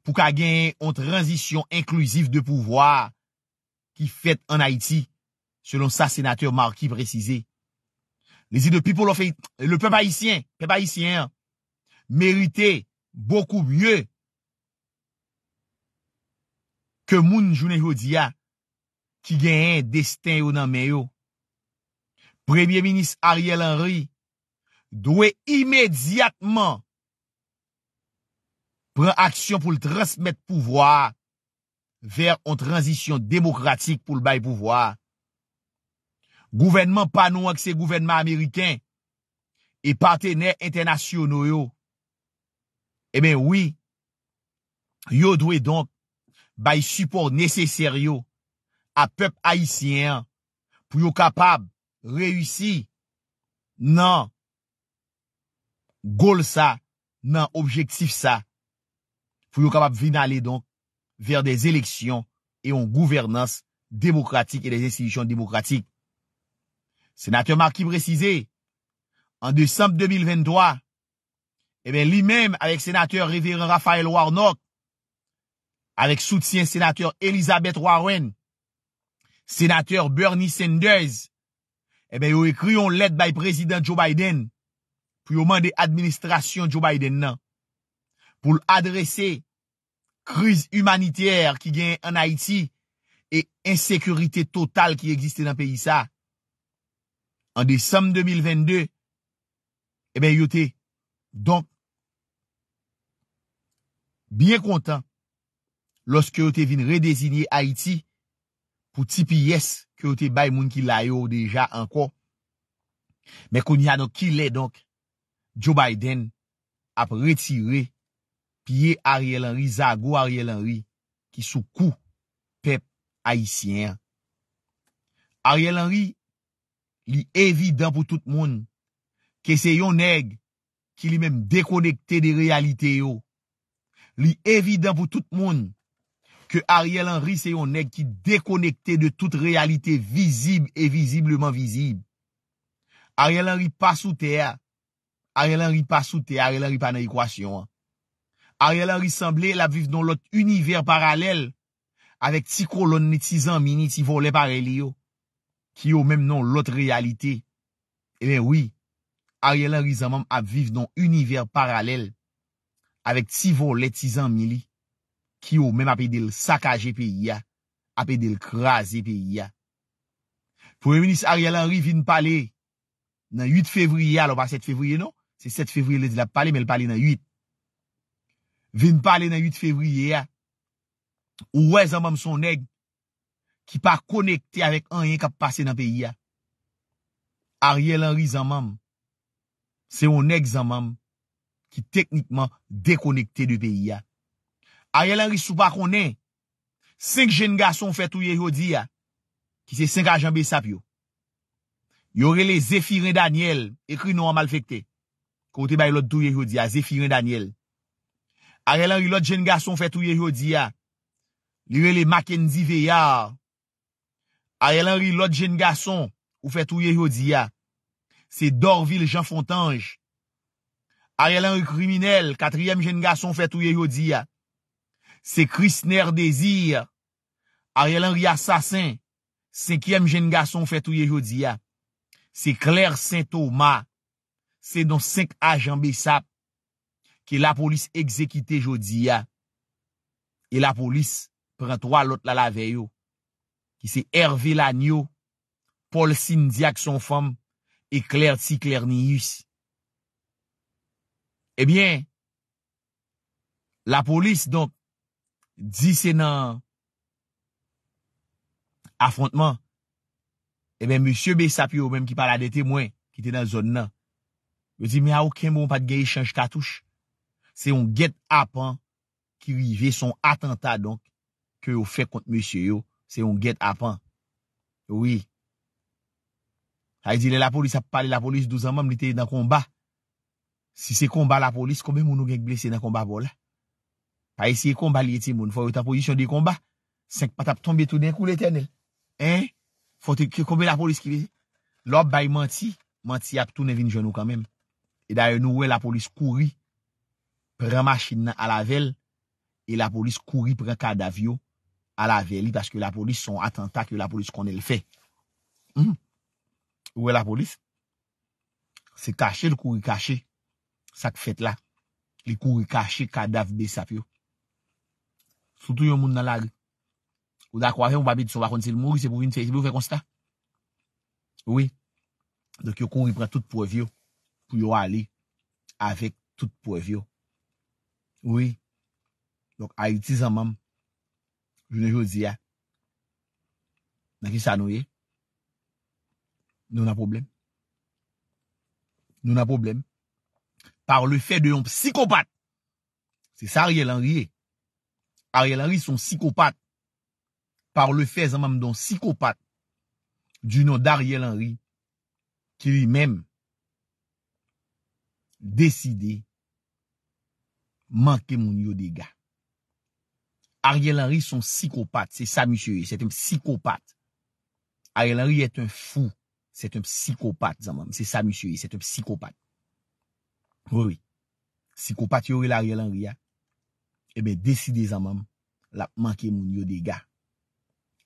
A: pou ka gen yon transisyon inklusif de pouvoir ki fet an Haiti selon sa senateur Marquis Precise. Le pe paissien merite beaucoup mieux ke moun jounen jodia ki gen yon destin yon anmen yo. Premier ministre Ariel Henry. dwe imediatman pran aksyon pou l'transmet pouvwa ver an tranzisyon demokratik pou l'bay pouvwa. Gouvenman pa nou ak se gouvenman Ameriken e partener internasyonoyo. Emen, wii, yo dwe donk bay support neseseryo a pep haisyen pou yo kapab reyusi. Nan, Gol sa nan objektif sa pou yon kapap vin ale don ver des eleksyon e yon gouvernans demokratik e des institisyon demokratik. Senateur Marquis Brécisé, en décembre 2023, li menm avèk senateur Révéren Raphaël Warnock, avèk soutien senateur Elisabeth Warren, senateur Bernie Sanders, yon ekri yon let by président Joe Biden. pou yo man de administrasyon Joe Biden nan, pou l'adrese kriz humanitèr ki gen an Haiti, e insekurite total ki egiste nan peyi sa, an de Somme 2022, e ben yo te donk, bien kontan, loske yo te vin redesigne Haiti, pou tipi yes, yo te bay moun ki la yo deja an kon, men kon ya donk ki le donk, Joe Biden ap retire piye Ariel Henry, Zago Ariel Henry, ki soukou pep Haitien. Ariel Henry, li evident pou tout moun, ke se yon neg, ki li menm dekonekte de realite yo. Li evident pou tout moun, ke Ariel Henry se yon neg, ki dekonekte de tout realite, vizib e vizibleman vizib. Ariel Henry pas sou teya, a rè lan ri pa soute, a rè lan ri pa nan ekwasyon an. A rè lan ri sanble, el ap viv non lot univer paralel avek ti kolon netizan mini ti volet paralel yo, ki yo menm non lot realite. Emen, eh wii, a rè lan ri sanmam ap viv non univer paralel avek ti volet netizan mini, ki yo menm ap edil sakaje pe ya, ap edil kraze pe ya. Pou remenis a rè lan ri vin pale nan 8 fevriya lo pa 7 fevriye nou, Se 7 fevriye le di la pale, me l pale nan 8. Ve m pale nan 8 fevriye ya. Ouwe zanman son neg ki pa konekte avek an yen kap pase nan peyi ya. Ariel Henry zanman se yon neg zanman ki teknikman dekonekte de peyi ya. Ariel Henry sou pa konen 5 jen ga son fetou ye yodi ya ki se 5 ajanbe sap yo. Yore le Zephirin Daniel ekri nou an mal fekte. Kote bay lot touye jodia. Ze firin Daniel. Arre lanri lot jen gason fè touye jodia. Liwele Mackenzie Veillard. Arre lanri lot jen gason ou fè touye jodia. Se Dorville Jean Fontange. Arre lanri kriminel. Katriyem jen gason fè touye jodia. Se Krisner Desir. Arre lanri asasin. Sekyem jen gason fè touye jodia. Se Claire Saint-Thomas. se non 5 ajan besap, ki la polis ekzekite jodi ya, e la polis pren 3 lot la lavey yo, ki se Hervé Lagnou, Paul Sindiak son fam, e Claire T. Claire Nius. Ebyen, eh la polis donk, di se nan afrontman, ebyen, eh M. Besap yo, menm ki pala de temwen, ki te nan zon nan, Yo ti mi a ou ken bon pat geyi chanj katouj. Se yon get apan ki vi ve son atantat donk ke yo fe kont monsye yo. Se yon get apan. Oui. Hay di le la polis ap pale la polis douzaman mli te yon dan komba. Si se komba la polis, kome moun nou genk blese nan komba bol. Hay se yon komba li ti moun. Foy yo ta pozisyon di komba. Sek pat ap tombe tout den koule tenel. Hein? Foy te komba la polis ki ve. Lop bay manti. Manti ap tout nevin jounou kamem. E da yon ouwe la polis kouri prema chid nan ala vel. E la polis kouri prema kada vyo ala veli. Paske la polis son atentak yo la polis konel fe. Ouwe la polis. Se kache l kouri kache sak fet la. Li kouri kache kada vbe sap yo. Soutou yon moun nan lag. Ou da kwa fe ou babi tso bakon se l mouri se pou yon se yon fe konsta. Ouwe. Dok yo kouri prema tout pou vyo. pou yo ale, avek tout pou evyo. Oui, lòk a iti zan mam, jounen jò di ya, nan ki sa nou ye, nou nan problem. Nou nan problem. Par le fe de yon psikopat, se sa Ariel Henry, Ariel Henry son psikopat, par le fe zan mam don psikopat, jounen d'Ariel Henry, ki li menm, Deside, manke moun yo de ga. Ariel Henry son psikopat, se sa mi choye, se te psikopat. Ariel Henry et un fou, se te psikopat zanman, se sa mi choye, se te psikopat. Voui, psikopat yoril Ariel Henry ya, ebe eh deside zanman, la manke moun yo de ga.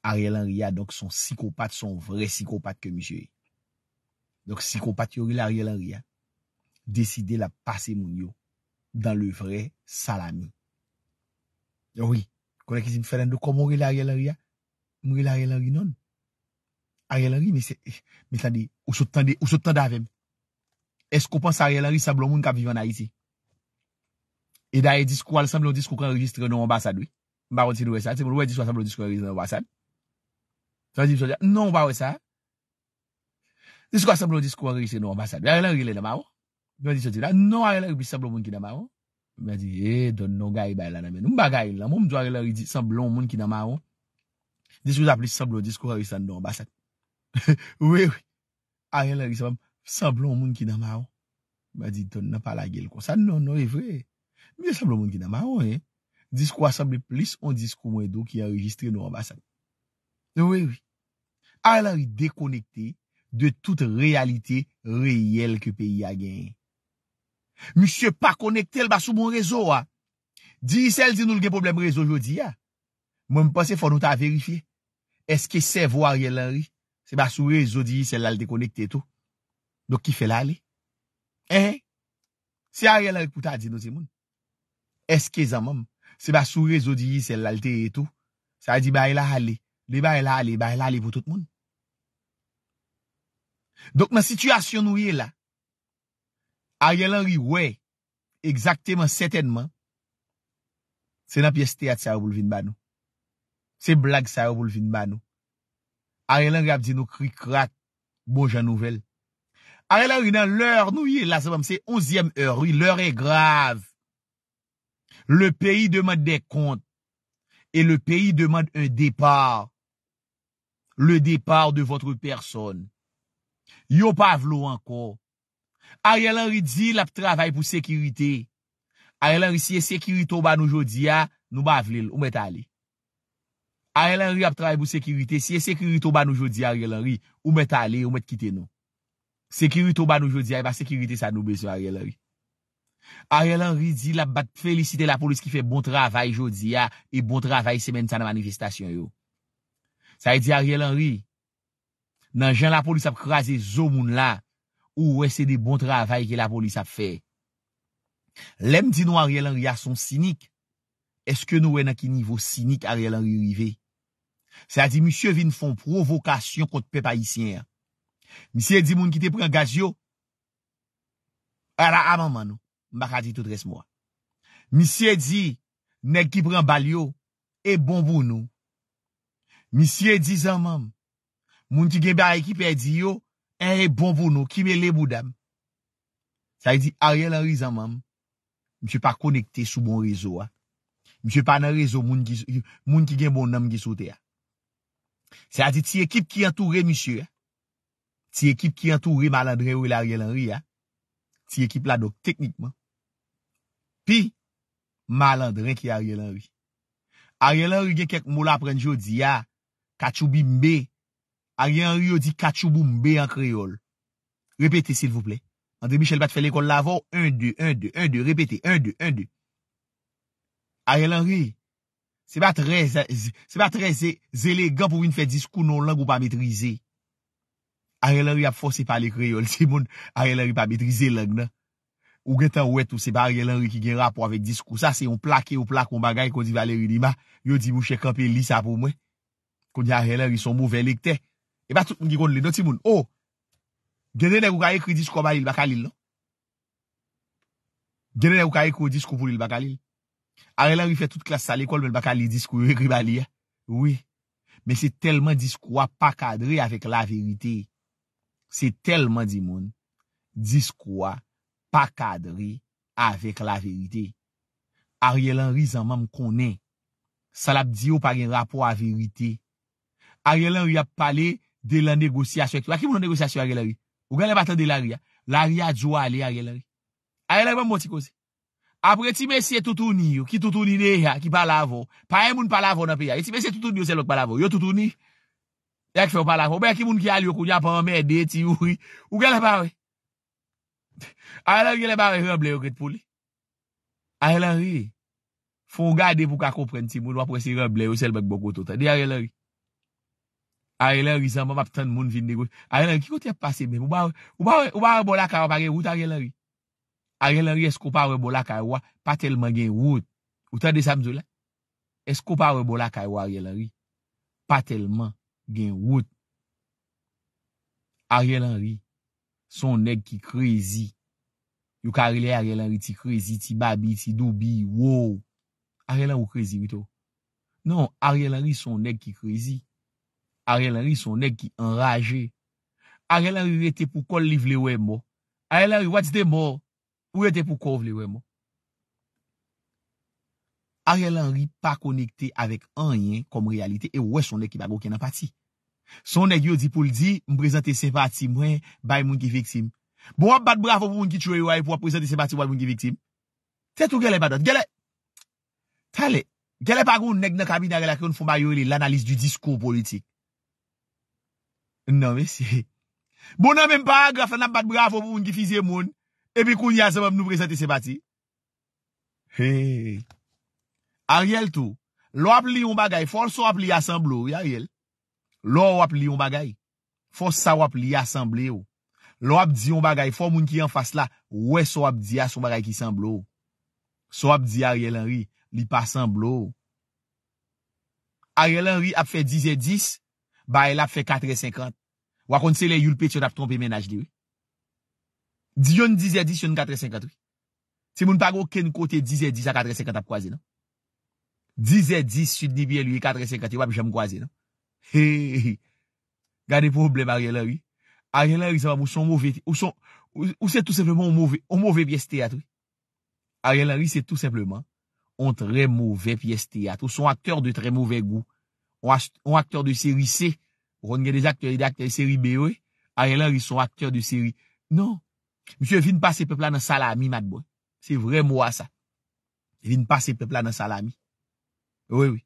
A: Ariel Henry ya, donk son psikopat, son vre psikopat ke mi choye. Donk psikopat yoril Ariel Henry ya. Deside la pase moun yo Dan le vre salami Yowri Konekizim feren do komore la reyelari ya Mwere la reyelari non Reyelari me se Metan de usotan de avem Esko pan sa reyelari sablon moun Kap vivan a iti E da e diskou al sablon diskou kan registre Non wan basad we Mwere diskou al sablon diskou kan registre Non wan basad Diskou al sablon diskou kan registre Non wan basad we Reyelari le nan mwawo Yon di se di la, non a re lari bis sablon moun ki na maron. Mwen di, e don non gaye baye la nanmen. Mba gaye la, moun mdou a re lari dis sablon moun ki na maron. Dis wou ap li sablon, dis kou a re san non basak. We wii. A re lari sablon moun ki na maron. Mwen di, don nan pala gel kon sa. Non, non e vre. Mwen di sablon moun ki na maron, e. Eh? Dis kou a sabli plis, on dis kou mwen do ki a registre non basak. We wii. A re lari dekonekte de tout realite reyel ke peyi a genye. mi se pa konekte el ba sou moun rezo a di se el di nou lge problem rezo yo di a mwen mpase fon nou ta verifi eske se vo a rielan ri se ba sou rezo di yi se lalte konekte eto dok ki fe lale ehe se a rielan rikouta a di nou se moun eske zan moun se ba sou rezo di yi se lalte eto se a di ba e la hale li ba e la hale, ba e la hale pou tout moun dok nan situasyon nou ye la Arye lan ri, wè, exakteman, setenman, se nan pieste at sa woul vin bano. Se blag sa woul vin bano. Arye lan ri ap di nou kri krat, bojan nouvel. Arye lan ri nan lèr nou yè, la se bamse, onzièm lèr, lèr è grave. Le peyi demande de kont, e le peyi demande un depar. Le depar de votre person. Yo pavlo anko, Ariel Henry di la pou travay pou sekirite. Ariel Henry si ye sekirite ou ban nou jodi ya, nou ba avlil, ou met ale. Ariel Henry ap travay pou sekirite, si ye sekirite ou ban nou jodi ya Ariel Henry, ou met ale, ou met kite nou. Sekirite ou ban nou jodi ya, e ba sekirite sa nou bezou Ariel Henry. Ariel Henry di la bat felisite la polis ki fe bon travay jodi ya, e bon travay semen sa nan manifestasyon yo. Sa e di Ariel Henry, nan jen la polis ap kraze zomoun la, Ou wè sè de bon travay ki la polis ap fè? Lem di nou a rielan ria son sinik? Eske nou wè nan ki nivou sinik a rielan riu ive? Sè a di, misye vin fon provokasyon kont pe payisyen. Misye di moun ki te pren gaz yo? Ara aman man nou, maka di tout res mwa. Misye di, men ki pren bal yo, e bon bon nou. Misye di zanman, moun ki gen bar ekip e di yo, Hey, eh, eh, bon bono, kime le moudam? Sa yi di, arièl anri zanman, msè pa konekte sou bon rezo, a. Msè pa nan rezo moun ki gen bon nam gisote, a. Sa yi di, ti ekip ki yantoure, msè, a. Ti ekip ki yantoure malandren wèl arièl anri, a. Ti ekip la dok teknikman. Pi, malandren ki arièl anri. Arièl anri gen kek mou la prenjyo di, a. Kachou bi mbe. A gen anri yo di kachoubou mbe an kreyol. Repete, s'il vous plaît. André Michel bat fè l'école Lavant. Un, deux, un, deux, un, deux. Repete, un, deux, un, deux. Non a gen l'anri, se bat treze, se bat treze zélégan pou yon fè diskou non lang ou pa mètrize. A gen l'anri ap fòsè pa lè kreyol. Se moun, a gen l'anri pa mètrize lang nan. Ou gen tan ouèt ou se bat a gen l'anri ki gen rap pou avèk diskou. Sa se yon plakè ou plak mou bagay kon di valèri li ma. Yo di mou chè kapè li sa pou m E ba tout mongi kon li. Don ti moun. Oh. Genen e wou ka ekri diskou mali l bakalil. Genen e wou ka ekri diskou pou li l bakalil. Arie lan ri fe tout klas sali kol men l bakalil diskou. E kri bali ya. Eh? Oui. Men se telman diskou wapakadre avek la verite. Se telman di moun. Diskou wapakadre avek la verite. Arie lan ri zanman m konen. Salap di yo pagen rapo a verite. Arie lan ri ap pale. De la negosyasyon ekto. A ki moun la negosyasyon a re lori? Ou gen le batan de la ria? La ria jwa li a re lori. A re lori ban moti kou se. Apre ti mese tutouni yo. Ki tutouni de ya. Ki pala avon. Pa e moun pala avon api ya. Ti mese tutouni yo selot pala avon. Yo tutouni. Ek fè ou pala avon. Be a ki moun ki al yo kou. Nya pan mè de ti yuri. Ou gen le bari. A re lori gen le bari. Rè ble yo ket pou li. A re lori. Fou gade pou ka koupren ti moun. Apre si Aryelenri san mab ap tan moun vin de goye. Aryelenri, ki kote ap pase men? Ou ba re bolak awa pa gen wout Aryelenri? Aryelenri, esko pa re bolak awa pa telman gen wout? Ou ta de samzou la? Esko pa re bolak awa Aryelenri? Pa telman gen wout? Aryelenri, son neg ki krezi. Yon karele Aryelenri ti krezi, ti babi, ti dubi, wow. Aryelenri wou krezi wito? Non, Aryelenri son neg ki krezi. Arre lan ri son nek ki enraje. Arre lan ri wete pou kol livle we mo. Arre lan ri wete de mor. Wete pou kovle we mo. Arre lan ri pa konekte avek anyen kom realite e wè son nek ki bago ken apati. Son nek yo di pou ldi mprezante sepati mwen bay moun ki viksim. Bo wap bat bravo moun ki chwe yoye pou wap prezante sepati mwen bay moun ki viksim. Tè tou gele badot. Gele bago un nek na kabinare lakron foma yoye l analis du diskou politik. Nan mesye. Bo nan men paragraf anap bak bravo ou moun ki fizye moun, epi koun yasama moun nou prezante se bati.
B: Hey!
A: Ariel tou, lò ap li yon bagay, fòl sò ap li yasamblou, oh. yari el. Lò ap li yon bagay, fòl sò ap li yasamblou. Lò ap di yon bagay, fòl moun ki yon fas la, wè sò ap di yasamblou. Sò ap di yari el anri, li pasamblou. Ariel anri ap fe diz e dis, Ba el ap fe 450 Wakon se le yul pe chon ap trompe menaj li we Dijon 10 e 10 chon 450 Se moun pa go ken kote 10 e 10 a 450 ap kwa ze nan 10 e 10 chon 50 wap jom kwa ze nan He he he Gane problem a riyan la we A riyan la we se mam ou son mouve Ou se tout sepleman mouve Ou mouve piyes teyat we A riyan la we se tout sepleman Ou trè mouve piyes teyat Ou son akter de trè mouve gou On akteur de seri C, rongen de akteur de akteur de seri B, Ariel Henry son akteur de seri... Non, msye vin pa se pepla nan salami matbo. Se vre mwa sa. Vin pa se pepla nan salami. Oui, oui.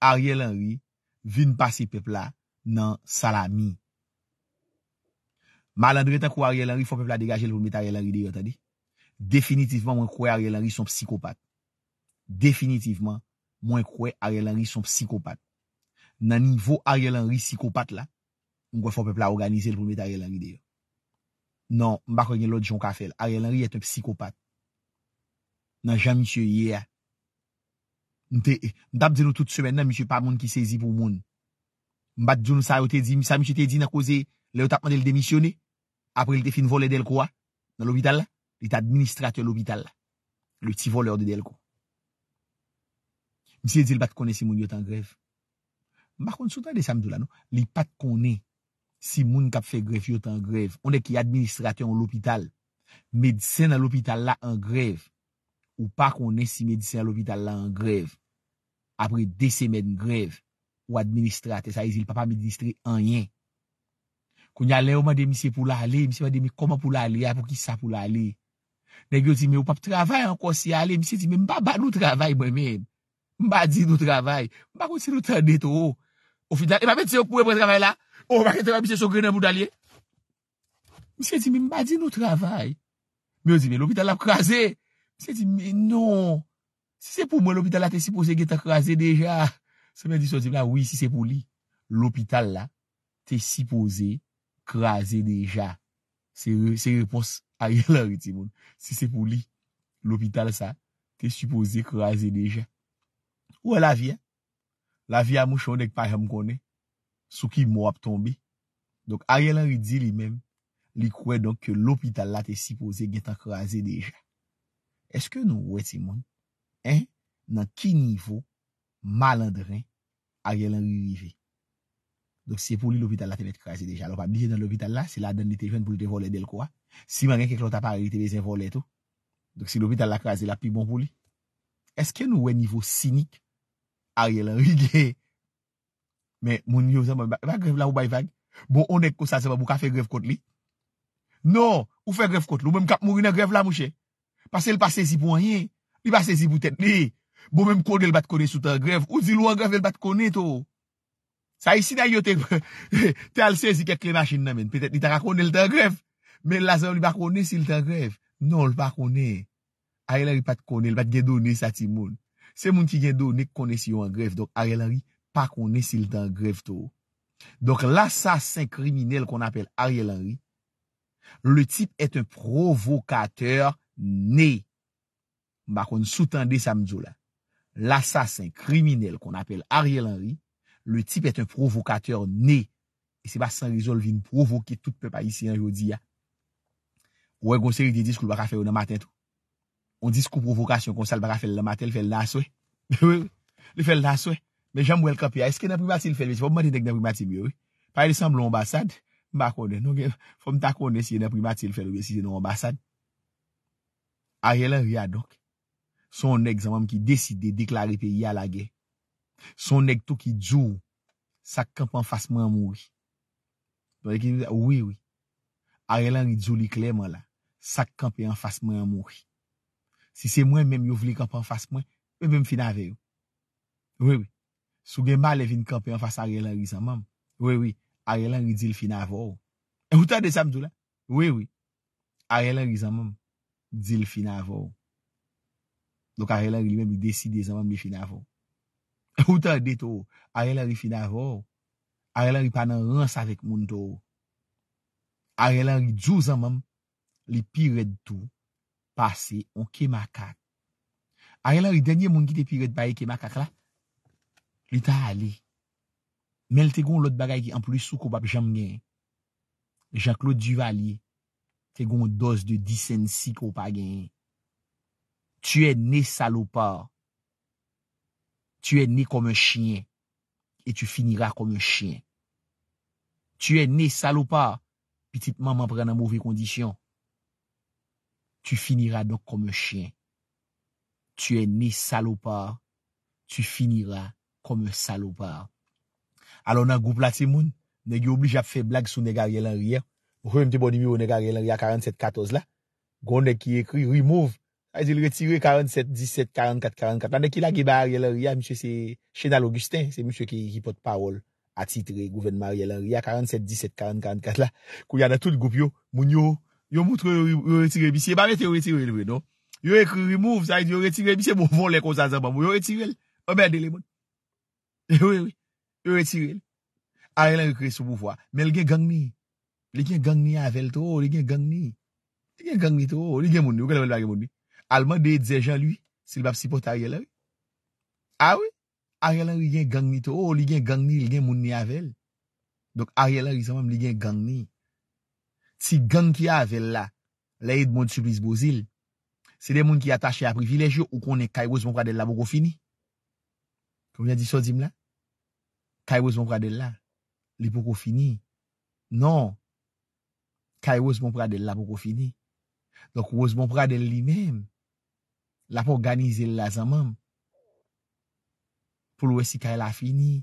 A: Ariel Henry vin pa se pepla nan salami. Malandre tan kwa Ariel Henry, fwa pepla degaje l pou met Ariel Henry de yon tade. Definitiveman mwen kwe Ariel Henry son psikopat. Definitiveman mwen kwe Ariel Henry son psikopat. nan nivou Ariel Henry psikopat la, mwen fwa pepla a organize l pou met Ariel Henry deyo. Nan, mba kwenye lò dijon ka fel, Ariel Henry ete psikopat. Nan Jean-Michel Yéa, mte, mta bdè nou tout semen nan, mwen chè pa moun ki sezi pou moun. Mbat djoun sa yo te di, sa mwen chè te di na kouze, le yo tapman de l demisyone, apre l te fin volè del kwa, nan l obital la, l te administrate l obital la, le ti volè or de del kwa. Mse di l bat kone se moun yo tan grev. Bakon sou tan de samdou la nou, li pat konen si moun kap fe gref yot an grev. One ki administrate yon l'opital, medisen an l'opital la an grev. Ou pa konen si medisen an l'opital la an grev. Apre de semen grev, ou administrate sa, e zil pa pa medistre an yen. Koun yalè ou man de misi pou l'alè, misi man de mi koman pou l'alè, apou ki sa pou l'alè. Negyo ti me ou pap travay an konsi yalè, misi ti me mba ba nou travay mwen men. Mba di nou travay, mba kon si nou tan deto ou. Ou fin dal, e m apet se yo kou e pre trabay la? Ou m apet se yo kou e pre trabay la? M se di, me m apet di nou trabay? Me yo di, me l'hôpital la krasé? M se di, me non! Si se pou m, l'hôpital la te sipose ge te krasé deja? Se men di sou, di m la, oui, si se pou li, l'hôpital la te sipose krasé deja. Se repos a yé la ritimoun. Si se pou li, l'hôpital sa te sipose krasé deja. Ou la vye? la vi a mouchon dek pa rem konen, sou ki mou ap tonbi. Donk a rielan ri di li men, li kwen donk ke l'opital la te sipoze get akraze deja. Eske nou wè ti moun? En, nan ki nivou malandren a rielan ri rive? Donk se pou li l'opital la te met kraze deja? Alon pa, bide dan l'opital la, se la dan li te jwen pou li te volè del kwa? Si man gen ke klon ta pari li te bezè volè tou? Donk se l'opital la kraze la pi bon pou li? Eske nou wè nivou sinik Arye lan, rigye. Men, moun yo zan, mwen bat grev la ou bay vag? Bo onek kousan seba, mwen ka fe grev kote li? Non, ou fe grev kote li? Mwen kap moun rene grev la mouche? Pase l pa sezi pou anye? Li pa sezi pou tet li? Bo mwen kode l bat kone sou te grev? Ou zilwa greve non, l bat kone to? Sa yi sinay yo te alsezi ke kremashin namen. Petet li ta rakone l te grev. Men la zan, li bat kone sou te grev? Non, l bat kone. Aye la li bat kone, l bat gedone sa ti moun. Se moun ki gen do, ne kone si yo an grev. Donk Ariel Henry, pa kone si yo an grev to. Donk l'assasin kriminel kon apel Ariel Henry, le tip et un provocateur ne. Ba kon sou tende sa mdjou la. L'assasin kriminel kon apel Ariel Henry, le tip et un provocateur ne. E se ba san rezolvi n'provoke tout pe pa yisi an jodi ya. Ou e gonseri te di skou l baka fe ou nan maten tou. On dis kou provokasyon kon sal baka fèl la matèl fèl nas wè. Li fèl nas wè. Men jan mwèl kap ya. Eske nan primatil fèl wè? Si fò mweni dek nan primatil mwè wè. Paye disan blon basad. Mba konen. Fò mta konen si nan primatil fèl wè si nan basad. Ar yelan wè ya dok. Son neg zanman ki deside deklari pe yalage. Son neg tou ki djou. Sak kampan fasman mwè wè. Don yè ki mwè wè. Ar yelan wè djou li kleman la. Sak kampan fasman mwè wè. Si se mwen menm yo vli kap an fas mwen, mwen menm fina veyo. Wewe, sou gen mal evin kap an fas arela ri zanman. Wewe, arela ri dil fina vo. E wouta de samjou la? Wewe, arela ri zanman, dil fina vo. Dok arela ri lwen bi desi de zanman bi fina vo. E wouta de to, arela ri fina vo. Arela ri panan rans avek moun to. Arela ri djou zanman, li pi red tou. Pase, on kemakak. Arre lan, li denye moun ki te piret baye kemakak la, li ta ale. Mel te gon lot bagay ki amplou sou ko pap jame gen. Jean-Claude Duvalier, te gon dos de disensi ko pa gen. Tu e ne salopa. Tu e ne komen chien. Et tu finira komen chien. Tu e ne salopa. Petite maman pren nan mouve kondisyon. Tu finira dok kome chien. Tu e ne salopar. Tu finira kome salopar. Alon nan goup la ti moun. Negi oubli jap fe blag sou nega Rielan Ria. Mwen mte bonimi ou nega Rielan Ria 47-14 la. Goun de ki bon ekri remove. Ah, a di retire 47-17-44-44. Nan de ki la geba Rielan Ria. Mche se chenal Augustin. Se mche ki hipot parol. Atitre gouvernement Rielan Ria 47-17-44-44 la. Kou yana tout goup yo moun yo. Yon moutre yon retire bisye. Marete yon retire yon vre non. Yon ekri remove sa yon retire bisye mou volen kon sa zanman mou. Yon retirel. Yon bèdele moun. Yon retirel. Arie lan yon kre sou mou fwa. Men l gen gang mi. L gen gang mi avel to. L gen gang mi. L gen gang mi to. L gen mouni. Ou gade mouni? Alman dey dzejan lui. Silbap sipot arie la. A we. Arie lan yon gen gang mi to. Ou l gen gang mi. L gen mouni avel. Dok arie lan yon sanman mou l gen gang mi. Ti gen ki avel la, la yed moun souplis bozil. Se de moun ki atache a privilejo, ou konen kay wos moun pradel la pou kofini. Kou mwen di souzim la? Kay wos moun pradel la, li pou kofini. Non, kay wos moun pradel la pou kofini. E Donk wos moun pradel li menm, la pou ganizil la zanmanm. Poul wesi kay la fini.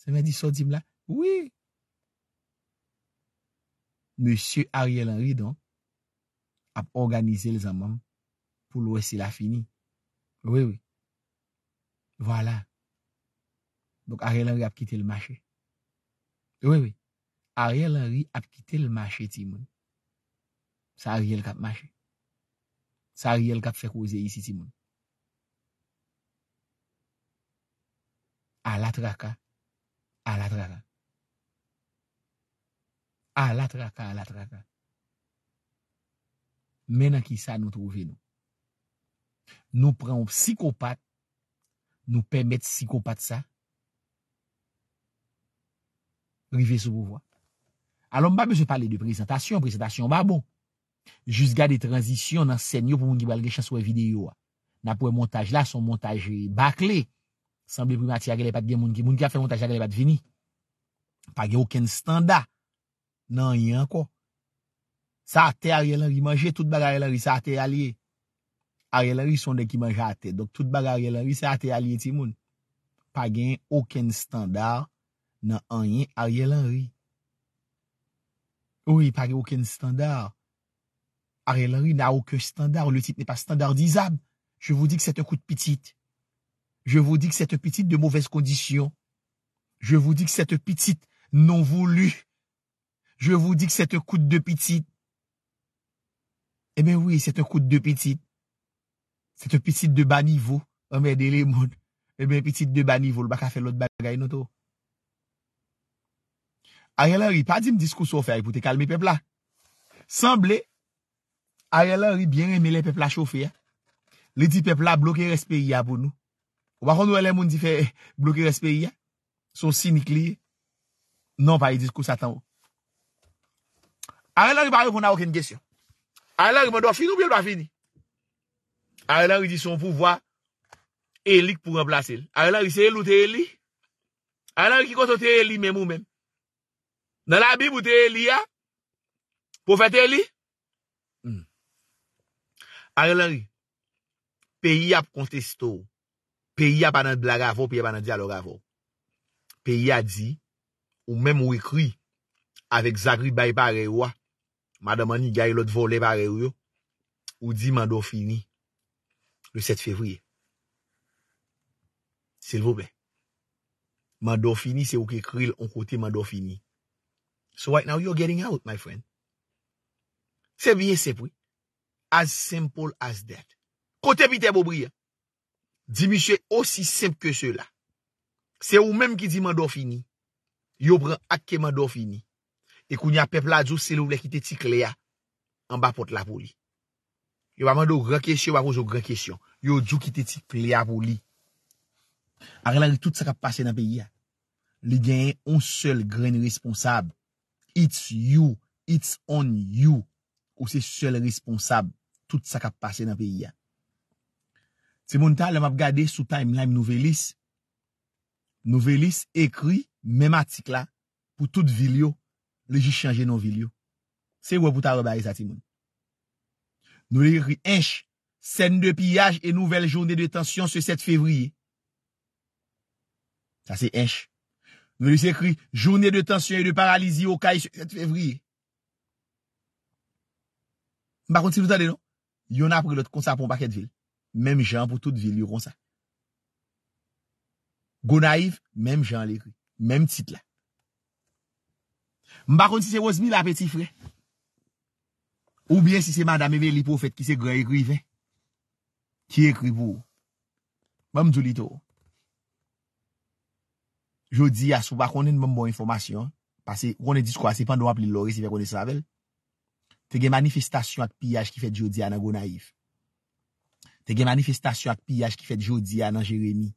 A: Se mwen di souzim la? Wiii! Monsie Ariel Henry don ap organize l zanman pou l wese la fini. Ouwe, ouwe, wala. Donk Ariel Henry ap kite l mache. Ouwe, ouwe, Ariel Henry ap kite l mache ti moun. Sa Ariel kap mache. Sa Ariel kap fek wose yisi ti moun. A la traka, a la traka. Ah, Menan ki sa nou trove nou Nou preon psikopat Nou pemet psikopat sa Rive sou pou vwa Alon mba mbe se pale de prezentasyon Prezentasyon mba bon Jus gade transisyon nan sènyo pou moun ki balge chan sou e videyo Na pou e montaj la Son montaj bakle Sanbe primati agel e pat gen moun ki Moun ki a fe montaj agel e pat vini Pa gen ouken standa nan yon kon. Sa ate arielan ri manje, tout bag arielan ri sa ate a liye. Arielan ri son de ki manje a ate, dok tout bag arielan ri sa ate a liye ti moun. Pag yon oken standar, nan an yon arielan ri. Ou yon pag yon oken standar, arielan ri nan oken standar, le tit ne pa standar dizab. Je vous dit que c'est un coup de pitit. Je vous dit que c'est un pitit de mauvaise kondisyon. Je vous dit que c'est un pitit non voulu. Je vous dit que c'est un coup de piti. Eh ben oui, c'est un coup de piti. C'est un piti de bas niveau. Oh, eh ben, piti de bas niveau. Le baka fè l'autre bagay noto. A yalari, pa di mdiskou so fè, pou te kalme pepla. Semble, a yalari, biè reme lè pepla chou fè ya. Lè di pepla blokè respè ya pou nou. Ou bakon nou elè moun di fè, blokè respè ya. Sou sinik li. Non pa yalari, disko satan ou. Arre lanri bari pou nan waken gesyon. Arre lanri mwen do fin ou byel ba fini? Arre lanri di son pou vwa elik pou remplase el. Arre lanri seye louten el li? Arre lanri ki kontote el li mem ou mem? Nan la bib hmm. ou te el li ya? Pou fete el li? Hmm. Arre lanri, peyi ap konteste ou. Peyi ap anan blaga avon, peyi ap anan diyalo avon. Peyi a di ou mem ou ekri avek zagri bayi pa rewa Mada mani gaya lot vo le bare ou yo. Ou di mandofini. Le 7 fevriye. Silvo be. Mandofini se ou ke kril on kote mandofini. So right now you are getting out my friend. Sebiye sepwe. As simple as that. Kote pite bo bria. Di miche osi simple ke se la. Se ou menm ki di mandofini. Yo bran akke mandofini. E koun ya pep la djou se lou vle ki te ti klea. An ba pot la pou li. Yo waman do gre kesyon wavou zo gre kesyon. Yo djou ki te ti klea pou li. Arre la li tout sa kap pase nan peyi ya. Li genye on sel gren responsab. It's you. It's on you. Ou se sel responsab. Tout sa kap pase nan peyi ya. Se moun ta le map gade sou timeline nouvelis. Nouvelis ekri mematik la. Pou tout vil yo. Le jis chanje nan vil yo. Se wapouta wabaye sa ti mouni. Nou le yu kri enche. Sen de piyaj e nouvel jounen de tansyon se 7 fevriye. Sa se enche. Nou le yu se kri jounen de tansyon e de paralizi yo kaye se 7 fevriye. Bakon si nou tade nou. Yon apri lot konsa pou mbaket vil. Mem jan pou tout vil yon ronsa. Gounaiv, mem jan le kri. Mem tit la. Mba kon si se wazmi la peti fre. Ou byen si se manda me ve li po fet ki se gre ekri ven. Ki ekri pou. Mba mdou li tou. Jodi ya sou bak konen mba mbo informasyon. Pase konen diskwasi pandwa ap li lori se fe konen savel. Te gen manifestasyon ak piyaj ki fet jodi ya nan Gonaif. Te gen manifestasyon ak piyaj ki fet jodi ya nan Jeremie.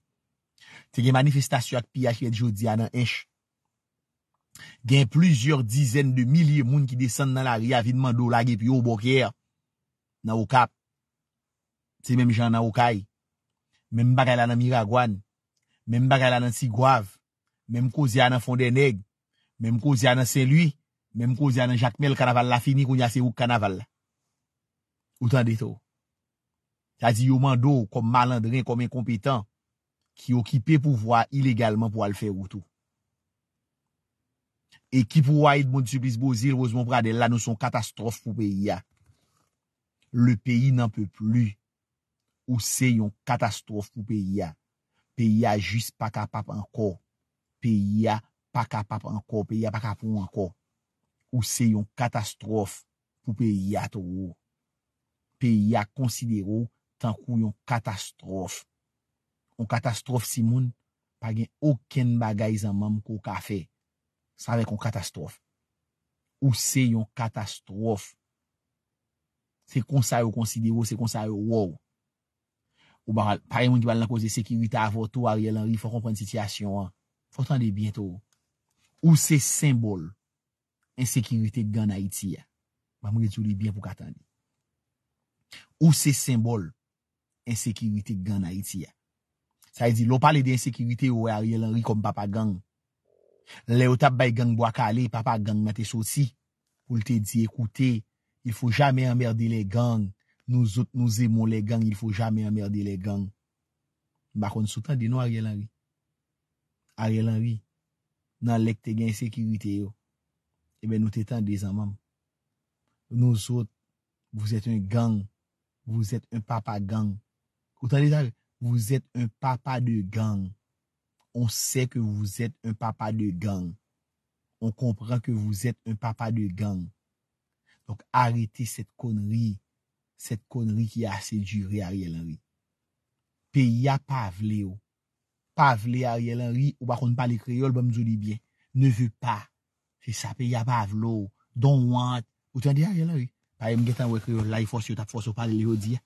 A: Te gen manifestasyon ak piyaj ki fet jodi ya nan Ench. Gen plujor dizen de milye moun ki desen nan la ria vinman do la ge pi yo bokyer nan o kap, ti menm jan nan o kay, menm bagay lan an miragwan, menm bagay lan an sigwav, menm kozyan an fondeneg, menm kozyan an senlui, menm kozyan an jakmel kanaval la fini koun yase wou kanaval. O tan deto, ta di yo man do kom malandren kom enkompetan ki yo kipe pou vwa ilegalman pou alfe woutou. E ki pou waid moun suplis bo zil, oz moun prade la nou son katastrof pou peyi ya. Le peyi nan pe plu. Ou se yon katastrof pou peyi ya. Peyi ya jis pa kapap anko. Peyi ya pa kapap anko. Peyi ya pa kapoun anko. Ou se yon katastrof pou peyi ya to ou. Peyi ya konsider ou tankou yon katastrof. Yon katastrof si moun, pa gen oken bagay zanmanm kou ka fey. Sa vek yon katastrofe. Ou se yon katastrofe. Se konsa yo konside yo, se konsa yo wou. Pari moun ki wale nan kouze sekirite avotou Ariel Henry, fwa komprende sityasyon an. Fwa tande bientou. Ou se sembol ensekirite gand a iti ya. Ba moun etou li byan pou katande. Ou se sembol ensekirite gand a iti ya. Sa e di lopale de ensekirite wè Ariel Henry kom papagang. Le ou tap bay gang bo akale, papa gang, ma te sosi, ou te di, ekoute, il fò jamè amèrdi le gang, nou zout nou zimou le gang, il fò jamè amèrdi le gang. Bakon sou tan di nou a rè lan ri, a rè lan ri, nan lek te gen seki wite yo, ebe eh nou te tan de zan mam. Nou zout, vous et un gang, vous et un papa gang, ou tan de zage, vous et un papa de gang. On se ke vous ete un papa de gang. On compre que vous ete un papa de gang. Donc, arete set konri. Set konri ki ase juri a rielanri. Pe ya pav leo. Oh. Pav le a rielanri ou bakon pali kreol bèm bon, zoulibien. Ne ve pa. Se sa pe ya pav lo. Oh. Don wan. Ou tè di a rielanri? Pa yè mgetan wè kreol. La y fòs yot ap fòs ou pali leo di ya.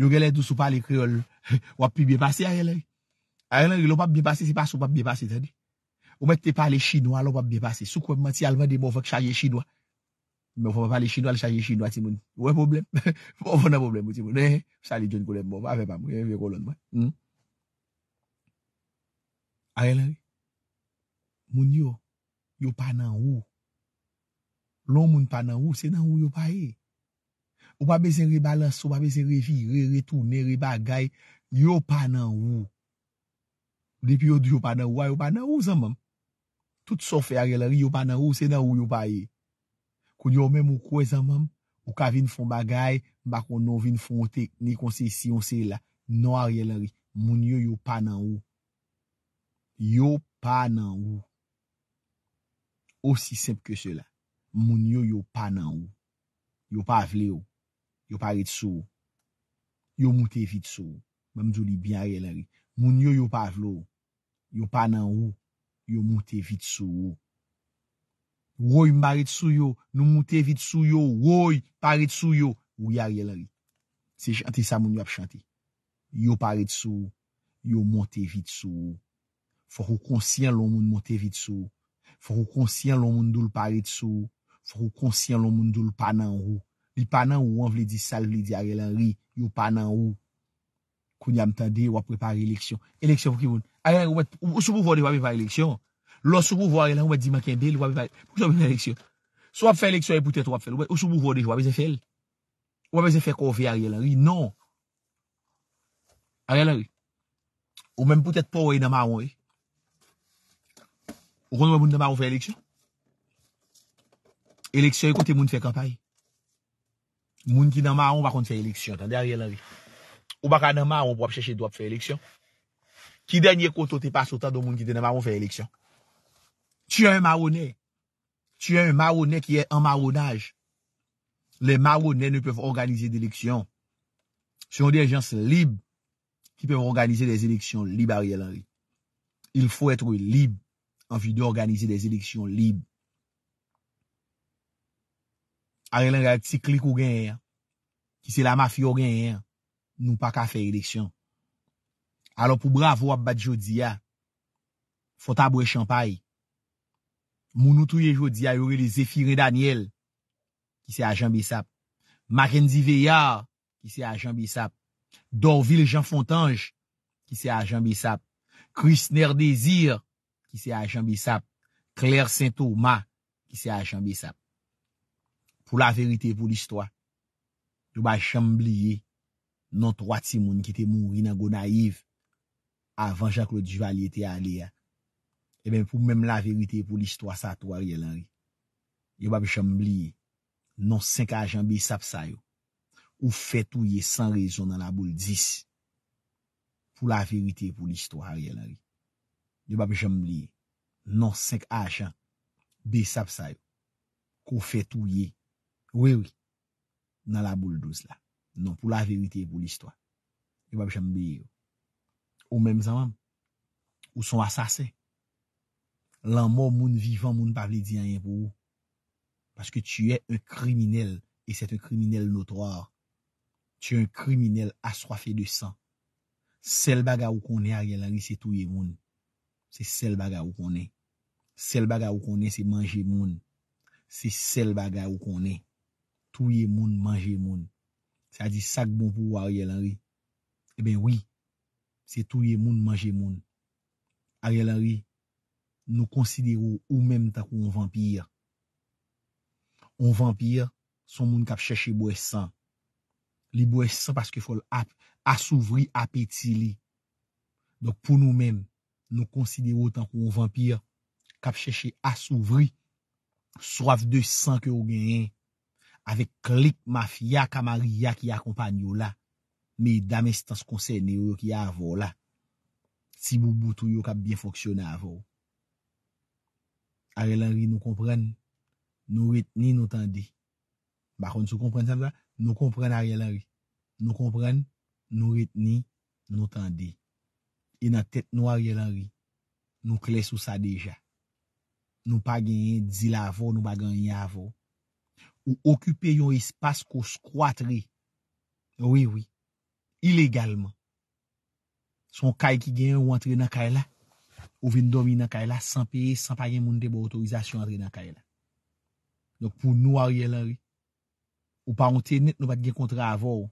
A: Yon gèlè dous ou pali kreol. Wap pi bè basi a rielanri. Aè lèri, lò pa bi pasi, se pa sou pa bi pasi tè di. Ome te pale chinois lò pa bi pasi. Sou kwen mati alvande bo fèk chaje chinois. Mè ou fò pale chinois lè chaje chinois ti moun. Ou e problem? Ou fò nan problem moun ti moun. Ne, chali joun kou lèm bo fò. A fè pa moun, a fè kolon moun. Aè lèri, moun yo, yo pa nan ou. Lò moun pa nan ou, se nan ou yo pa e. Ou pa bezen re balans, ou pa bezen re fi, re re toune, re bagay. Yo pa nan ou. Depi yo di yo pa nan ou, a yo pa nan ou zanman. Tout sofe a re lari, yo pa nan ou, se nan ou yo pa ye. Koun yo men mou kwe zanman, ou ka vin fon bagay, bako nou vin fon ote, ni konseyi siyon se la, nou a re lari, moun yo yo pa nan ou. Yo pa nan ou. Osi semp ke se la, moun yo yo pa nan ou. Yo pa vle yo. Yo pa re tsou. Yo moute vi tsou. Mèm djou li byan re lari. Moun yo yo pa vle yo. Yo pa nan ou, yo monte vit sou ou. Woy mbaret sou yo, nou monte vit sou yo, woy paret sou yo, woy a rye lan ri. Se jante sa moun yo ap chante. Yo paret sou ou, yo monte vit sou ou. Fokou konsyen loun moun monte vit sou ou. Fokou konsyen loun moun doul paret sou ou. Fokou konsyen loun moun doul pa nan ou. Li pa nan ou an vle di sal vle di a rye lan ri, yo pa nan ou. Koun yam tade, wap prepare eleksyon. Eleksyon pou ki moun. Ayan, ou mwen, ou sou mou vode wap e vare eleksyon. Lò sou mou vore, lè ou mwen di maken bel, wap e vare. Pou sou moun eleksyon. Sou wap fè eleksyon, e poutet wap fè. Ou sou mou vode, wap e zè fè lè. Wap e zè fè kon fè a rye lè rè. Non. A rye lè rè. Ou mwen poutet pou wè namaron rè. Ou kon wè moun namaron fè eleksyon. Eleksyon e kote moun fè kapay. Moun ki namaron wakon fè eleksyon. Ou baka nan maron pou ap chèche do ap fè eleksyon. Ki denye kontote pa sotan do moun ki denye maron fè eleksyon. Ti yon marone. Ti yon marone ki yon maronaj. Le marone ne pouf organize d'eleksyon. Se yon dejen se libe. Ki pouf organize d'eleksyon libe a riyel anri. Il fò etre libe. Anvi de organize d'eleksyon libe. A riyel anri a tsi klik ou gen yon. Ki se la mafyo gen yon. Nou pa ka fe eleksyon. Alo pou bravo wap bat jodi ya, fotabwe champay, mounoutouye jodi ya yore le Zephire Daniel, ki se a jambi sap, Mackenzie Veillard, ki se a jambi sap, Dorville Jean Fontange, ki se a jambi sap, Chris Nerdesir, ki se a jambi sap, Claire Saint-Thomas, ki se a jambi sap. Pou la verite pou l'histoire, jou ba chambliye, Non troat si moun ki te moun rina go naiv avan Jean-Claude Duvalier te ale ya. Emen pou mèm la verite pou l'histoire sa to a riyel anri. Yo babi chanm liye, non 5 ajan bi sap sayo. Ou fe touye san rezon nan la boule 10. Pou la verite pou l'histoire a riyel anri. Yo babi chanm liye, non 5 ajan bi sap sayo. Ou fe touye, wè wè, nan la boule 12 la. Non, pou la verite, pou l'istwa. E wap chanm biye yo. Ou menm zanman, ou son asase. Lan mo moun vivan, moun pavle diyan yon pou. Paske tuye un kriminel, e set un kriminel notroar. Tuye un kriminel aswafi de san. Sel baga ou konen a yalani, se touye moun. Se sel baga ou konen. Sel baga ou konen, se manje moun. Se sel baga ou konen. Touye moun, manje moun. Sa di sak bon pou eh a riyalari. E ben wii, se touye moun manje moun. A riyalari, nou konsidero ou menm tak ou ou vampir. Ou vampir, son moun kap chèche bwesan. Li bwesan paske fol asouvri apetili. Dok pou nou menm, nou konsidero ou tank ou ou vampir, kap chèche asouvri, swaf de san ke ou genyen, Avek klik mafya kamari ya ki akompanyo la. Me damestans konsenye yo ki a avou la. Si bou boutou yo kap bien foksyon a avou. A rè lanri nou kompren. Nou reteni nou tendi. Bakon sou kompren san ba? Nou kompren a rè lanri. Nou kompren. Nou reteni. Nou tendi. E nan tet nou a rè lanri. Nou kles ou sa deja. Nou pa genye di la avou. Nou baganye a avou. Ou okupe yon espase kou skwatre. Oui, oui. Ilegalman. Son kay ki gen ou antre nan kay la. Ou vin domi nan kay la. San peye, san pa gen moun debo otorizasyon antre nan kay la. Nouk pou nou a rielan ri. Ou pa on tenet nou bat gen kontra avou.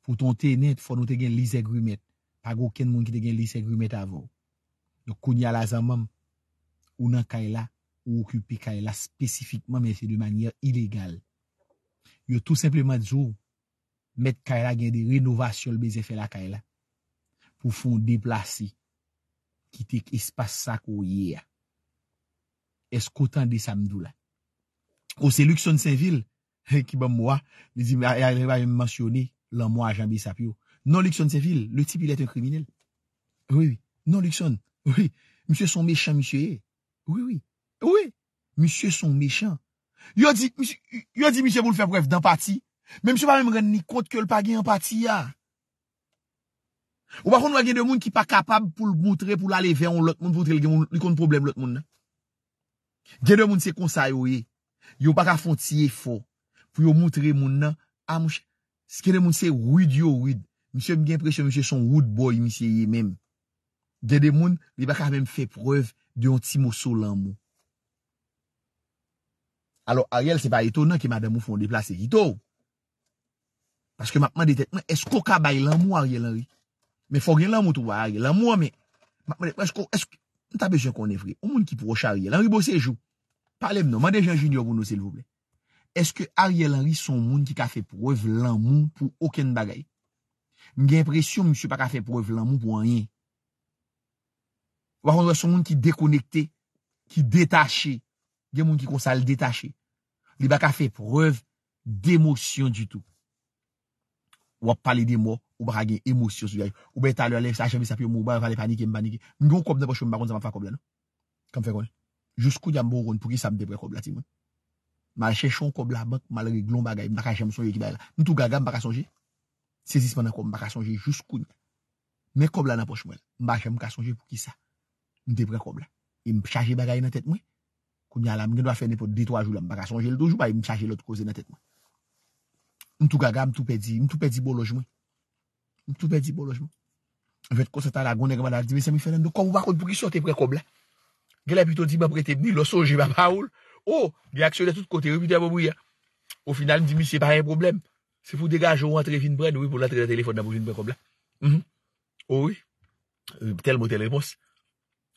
A: Pou ton tenet, fò nou te gen lise grumet. Pa gò ken moun ki te gen lise grumet avou. Nouk koun yalazan moun. Ou nan kay la. Ou okupi Kaila spesifikman men se de manye ilegal. Yo tout sepleman djou. Met Kaila gen de renovasyon lbeze fe la Kaila. Pou foun deplasi. Kitek espas sa kou ye a. Eskotan de sa mdou la. Ou se Luxon Seville. Ki ba mwa. Me zi a yare ba yon mensyone. Lan mwa a janbe sapyo. Non Luxon Seville. Le tip il ete un kriminel. Oui, oui. Non Luxon. Oui. Mse son mechant mse ye. Oui, oui. Ouwe, misye son mechant. Yo di, misye, yo di misye moun fè pref d'empati, men misye pa mè mwen ren ni kont ke l pa gen empati ya. Ou bakon mwen gen de moun ki pa kapab pou l boutre, pou l aleve, moun boutre l gen moun, li kon problem lout moun nan. Gen de moun se konsay ouye, yo baka fon tiye fo, pou yo moutre moun nan, a monshe, se gen de moun se woud yo woud, misye mwen gen pref monshe son woud boy misye ye mèm. Gen de moun, li baka mè mwen fè pref di yon ti moun solan moun. alo Ariel se pa ito nan ki madan mou fonde plase ito. Paske man dete, esko ka baye lammou Ariel Henry? Me fò gen lammou touba Ariel Henry? Me fò gen lammou touba Ariel Henry? Esko, esko, nou ta bezyon konen vre? O moun ki proche Ariel Henry bo sejou? Palem nou, man dete Jean-Junior moun nou sejou ble? Eske Ariel Henry son moun ki ka fe prouev lammou pou oken bagay? Mi gen presyon mi sou pa ka fe prouev lammou pou anyen. Wakondwa son moun ki dekonekte, ki detache, gen moun ki konsal detache. Li baka fe preuve d'emosyon du tout. Ou ap pale de mwo, ou baka gen emosyon sou yay. Ou baye talwe ale, sa jenvi sapi ou mou, ou baye fale panike, mbanike. Mwen koum koum nan poch mwen, mbakon zanman fa koum la nou. Kam fe koum la? Jous koum janm bon roun pou ki sa mdebre koum la ti mwen. Mal chèchon koum la bot, mal reglon bagay, baka jenm sonye ki baye la. Mwen tou gaga mbaka sonje, sezisman nan koum, baka sonje jous koum. Mwen koum la nan poch mwen, mbaka jenm sonje pou ki sa mdebre koum la. Koum nye alam, gen do a fene pou 2-3 joul, am baga sonje l dojou, ba yi m chaje l ot kouze nan tet mwen. M tou gaga, m tou pedi, m tou pedi bo lojman. M tou pedi bo lojman. En fèt, konsetan la gounen gwa nan di, mè se mi fene, m do kom wakon pou ki sote pre kob la. Gè la piton di m apre te bini, lo sonje m aparoul. Oh, reaksyon de tout kote, repite apomou ya. Ou final, m di mi, se parè yon problem. Se pou dega a joun atre fin pren, oui pou l atre la telefon nan pou fin pre kob la. Mhm. Ou oh oui, euh, tel motel repons.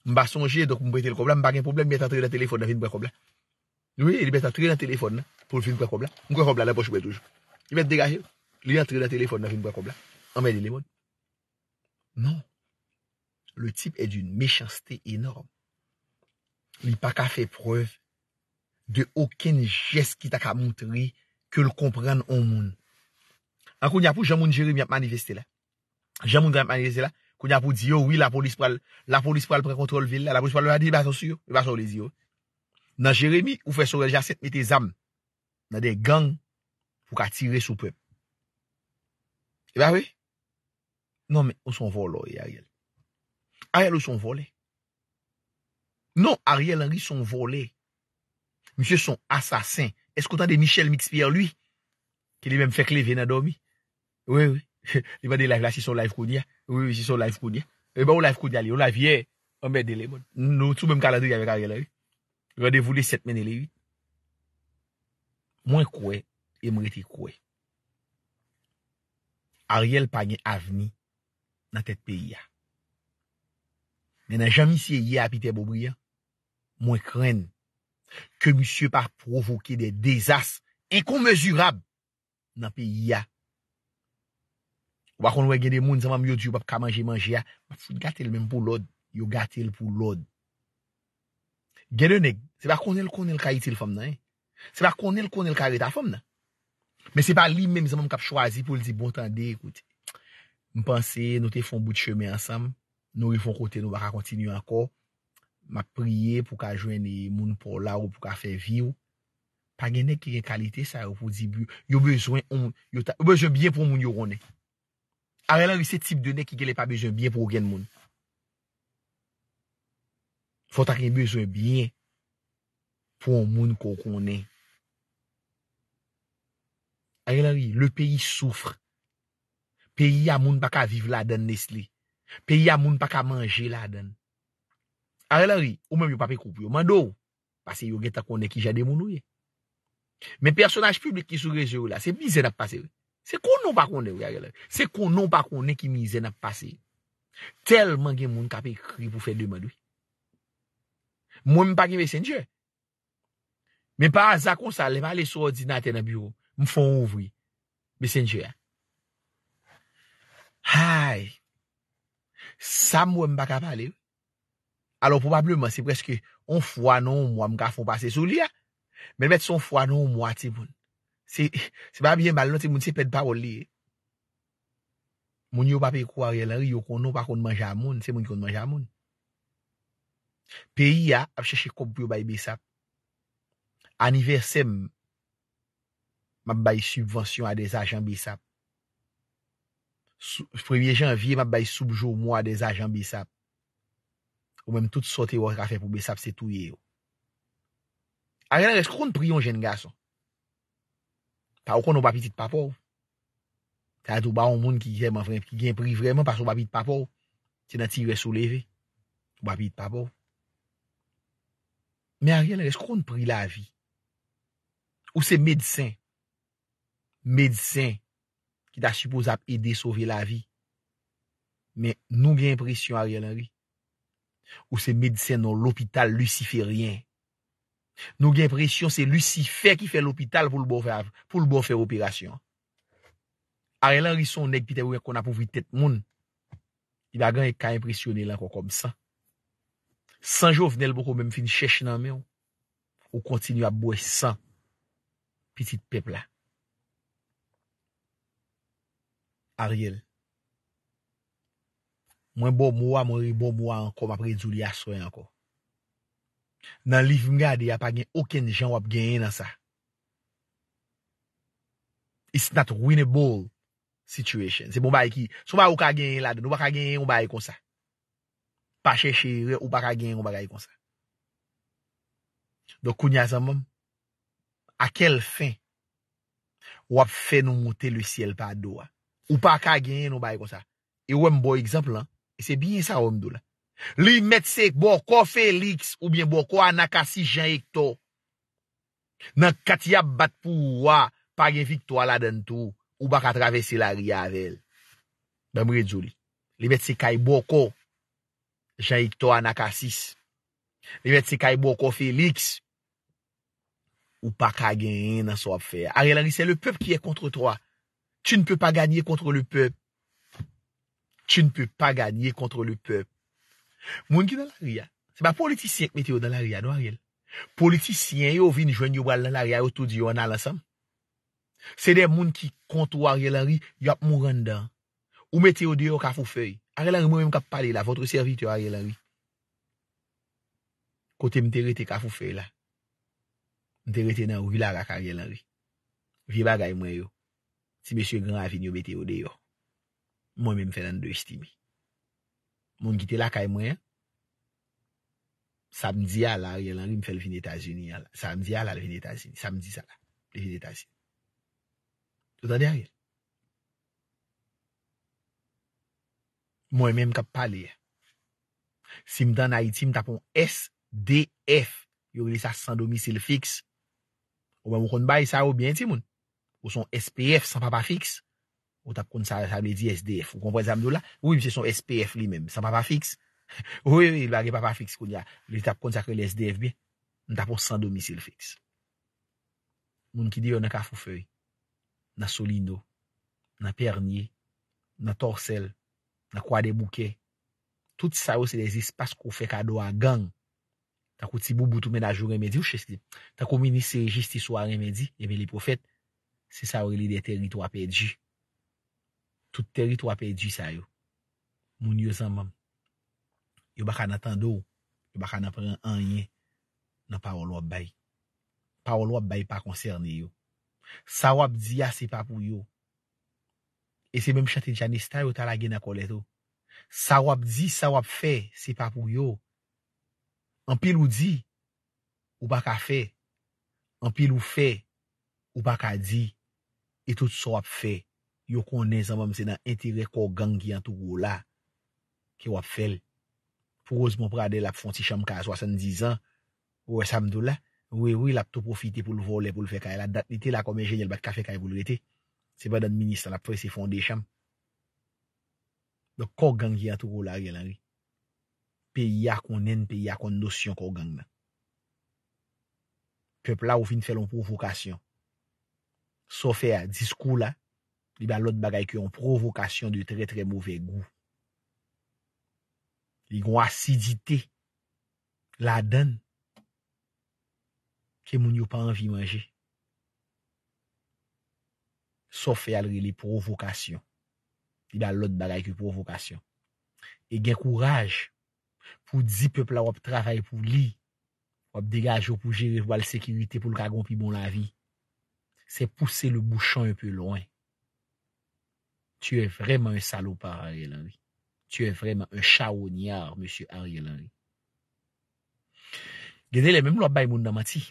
A: Mba sonje, dok mba ete le koblan, mba gen problem, mbe ete atre le telefon nan fin boye koblan. Nouye, li bete atre le telefon nan, pou fin boye koblan. Mboye koblan, la boche pou etoujou. Li bete degaje, li ete atre le telefon nan fin boye koblan. Anmen li le moun. Non. Le tip ete d'une mechansete enorm. Li pa ka fe preuve de oken jes ki ta ka montri ke l'kompren an moun. An kon ya pou, jan moun jere mi apmaniveste la. Jan moun jere mi apmaniveste la. Koun ya pou di yo, oui la polis pral, la polis pral prekontrol vil, la polis pral lwa di, ba son si yo, ba son li di yo. Nan Jeremie, ou fè sorajaset, mè te zam, nan de gang, pou ka tire sou pèm. E ba wè? Non men, ou son volo e Ariel. Ariel ou son vole? Non, Ariel anri son vole. Mifè son asasin. Eskoutan de Michel Mixpierre, lui, ki li mèm fèk lè vè nan do mi. Oui, oui. Li ba de la glas, si son laif koun ya. Oui, oui. Oui, oui, si sou live kou diye. E ba ou live kou diye alè. Ou live yè, anbe de lè bon. Nou tou mè m kaladou yave karyè lè yè. Radevou lè setmen lè yè. Mwen kouè, e mwete kouè. Ariel pagnè avni nan tèt pe yè. Men nan jami siye yè apite bo bria, mwen kren ke mwise par provoke de dezas enkonmezurab nan pe yè. Wakon wè genè moun, zanman myo diyo pa pa ka manje manje ya. Mat foute gatèl menm pou lod. Yo gatèl pou lod. Genè neg, se pa konèl konèl ka itil fòm nan. Eh. Se pa konèl konèl ka reta fòm nan. Men se pa li menm zanman mkap chwazi pou li di bon tan de. M panse, nou te fon bout cheme ansam. Nou refon kote nou baka kontinu anko. Mak priye pou ka jwen ni e moun pou la ou pou ka fè vi ou. Pag genè genè kalite sa ou pou di bu. Yo bezwen on, yo bezwen biye pou moun yo rone. Arre la ri, se tip de ne ki gele pa bezon bien pou gen moun. Fota gen bezon bien pou moun kou konen. Arre la ri, le peyi soufre. Peyi ya moun pa ka vive la den nesli. Peyi ya moun pa ka manje la den. Arre la ri, ou menm yo pa pe koup yo. Man do, pase yo geta konen ki jade moun ou ye. Men personaj publik ki soure yo la, se bize da pase yo. Se konon pa konde ou kagele, se konon pa konde ki mi ze na pase. Telman gen moun kape kri pou fe demadou. Mwen mi pa gen besen dje. Men pa a zakon sa, le pa ale sou odi naten na biro, mwen foun ouvri. Besen dje ya. Hay, sa mwen mi pa ka pale ou. Alo probableman se preske on fwa non mwen mga foun pase sou li ya. Men met son fwa non mwen atiboun. Se ba biye balon, se moun se ped pa ol li. Moun yo pa pe kwa realari, yo konon pa kon manja a moun, se moun kon manja a moun. Peyi ya, ap chèche kopyo bayi besap. Aniversem, mab bayi subvensyon a de zajan besap. Frivi janvye, mab bayi subjou mou a de zajan besap. Ou mèm tout sote wak a fè pou besap, se tou ye yo. A genè res, kon priyon jen ga son. Ta ou kon nou papi ti te pa pou. Ta a tou ba ou moun ki gen pri vremen pa sou papi ti te pa pou. Ti nan ti re souleve. Papi ti te pa pou. Men a riyan re, skou nou pri la vi? Ou se medisen? Medisen ki ta suppose ap ede sove la vi? Men nou gen presyon a riyan re? Ou se medisen nou l'opital luciferien? Nou gen presyon se Lucifer ki fè l'opital pou l'bo fè bon opirasyon. Arè lan rison neg pite wè kon apouvri tèt moun. I bagan e ka impresyon el anko kom sa. San jo vnel bokou mèm fin chèch nan mè ou. Ou kontinu ap bwè san. Pitit pepla. Arèl. Mwen bo mwa mwen bon re bo mwa ankom apre djouli aswen anko. Nan liv mga de, ya pa gen oken jan wap genye nan sa. It's not a winnable situation. Se bon bay ki, sou ba waka genye laden, waka genye waba yi kon sa. Pa cheche, waka genye waba yi kon sa. Dok kounya san mwem, akel fin wap fe nou mwote lusiyel pa doa. Waka genye waba yi kon sa. E wem bo ekzamp lan, e se biye sa wem do la. Li met se bo ko Felix ou bien bo ko Anakasis Jean Hikto Nan kati ap bat pouwa pa gen vikto ala den tou Ou baka travesi la riavel Damre djou li Li met se kay bo ko Jean Hikto Anakasis Li met se kay bo ko Felix Ou pa kagen nan so ap fe Arre Larry se le pep ki e kontre to Tu ne pe pa ganyen kontre le pep Tu ne pe pa ganyen kontre le pep Moun ki nan la riyan, se ba politisyen ki meteo nan la riyan, nou a riyan. Politisyen yo vin jwen yo bal nan la riyan yo tout diyo nan la sam. Se de moun ki kontou a riyan la riyan, yo ap moun rendan. Ou meteo deyo ka fufey. A riyan yo mwen mwen mwen kap pale la, votre servit yo a riyan la riyan. Kote mte rete ka fufey la. Mte rete nan wila rak a riyan la riyan. Viba gay mwen yo. Si meseyo gran a vin yo meteo deyo. Mwen mwen mwen fè nan do estibi. Moun gite la kay mwen. Samdi ala yalani mwen fèl vini Etasini. Samdi ala vini Etasini. Samdi sa la vini Etasini. Touta der yalani. Mwen menm kap pale. Si m dan ay ti m tapon SDF. Yo gwen sa sando misil fix. Ou mwen moun kon bay sa ou bienti moun. Ou son SPF san papa fix. Ou tap kon sa le di SDF. Ou komprez amdou la. Ou im se son SPF li men. Sa papa fix. Ou e li bagi papa fix kon ya. Li tap kon sa ke li SDF bi. N tapon 100 domisil fix. Moun ki di yo ne ka fufoy. Na solido. Na perni. Na torsel. Na kwa de bouke. Tout sa yo se le zis pas ko fe kado a gang. Tako ti bou boutou men a joun remedi ou chesli. Tako mi ni se rejistiswa remedi. Eme li profet. Se sa yo li de teri to apedji. Tout terit wap e di sa yo. Moun yo san mam. Yo baka nan tan do, yo baka nan pren an yen, nan parol wap bay. Parol wap bay pa konserne yo. Sa wap di ya, se pa pou yo. E se menm chante janista yo, tala gen na kole to. Sa wap di, sa wap fe, se pa pou yo. An pil ou di, ou baka fe. An pil ou fe, ou baka di, e tout sa wap fe. yo konen zan mwen mwen se nan entere kor gangi an tou gwo la ki wap fel. Pou roz moun prade la pou fon si chanm ka a 70 an ou e samdou la, wewe la pou tou profite pou l'vole, pou l'fekaye la. Dat nite la komen jenye l bat kafekaye pou l rete. Se ba dan ministan la pou fwe se fonde chanm. Dok kor gangi an tou gwo la gelan ri. Pe ya konen, pe ya kondosyon kor gangi nan. Pepla ou fin fèl an provokasyon. So fè a diskou la, li ba lot bagay ke yon provokasyon de tre tre mouvè gou. Li gwen asidite la den ke moun yo pa anvi manje. Sof e alre li provokasyon. Li ba lot bagay ke provokasyon. E gen kouraj pou di pepla wap trafay pou li wap degajo pou jere wale sekirite pou l kagon pi bon la vi. Se pousse le bouchon un peu loin. Tu e vreman un salopar, Ariel Henry. Tu e vreman un chawonyar, Monsieur Ariel Henry. Gedele, menm lop bay moun damati.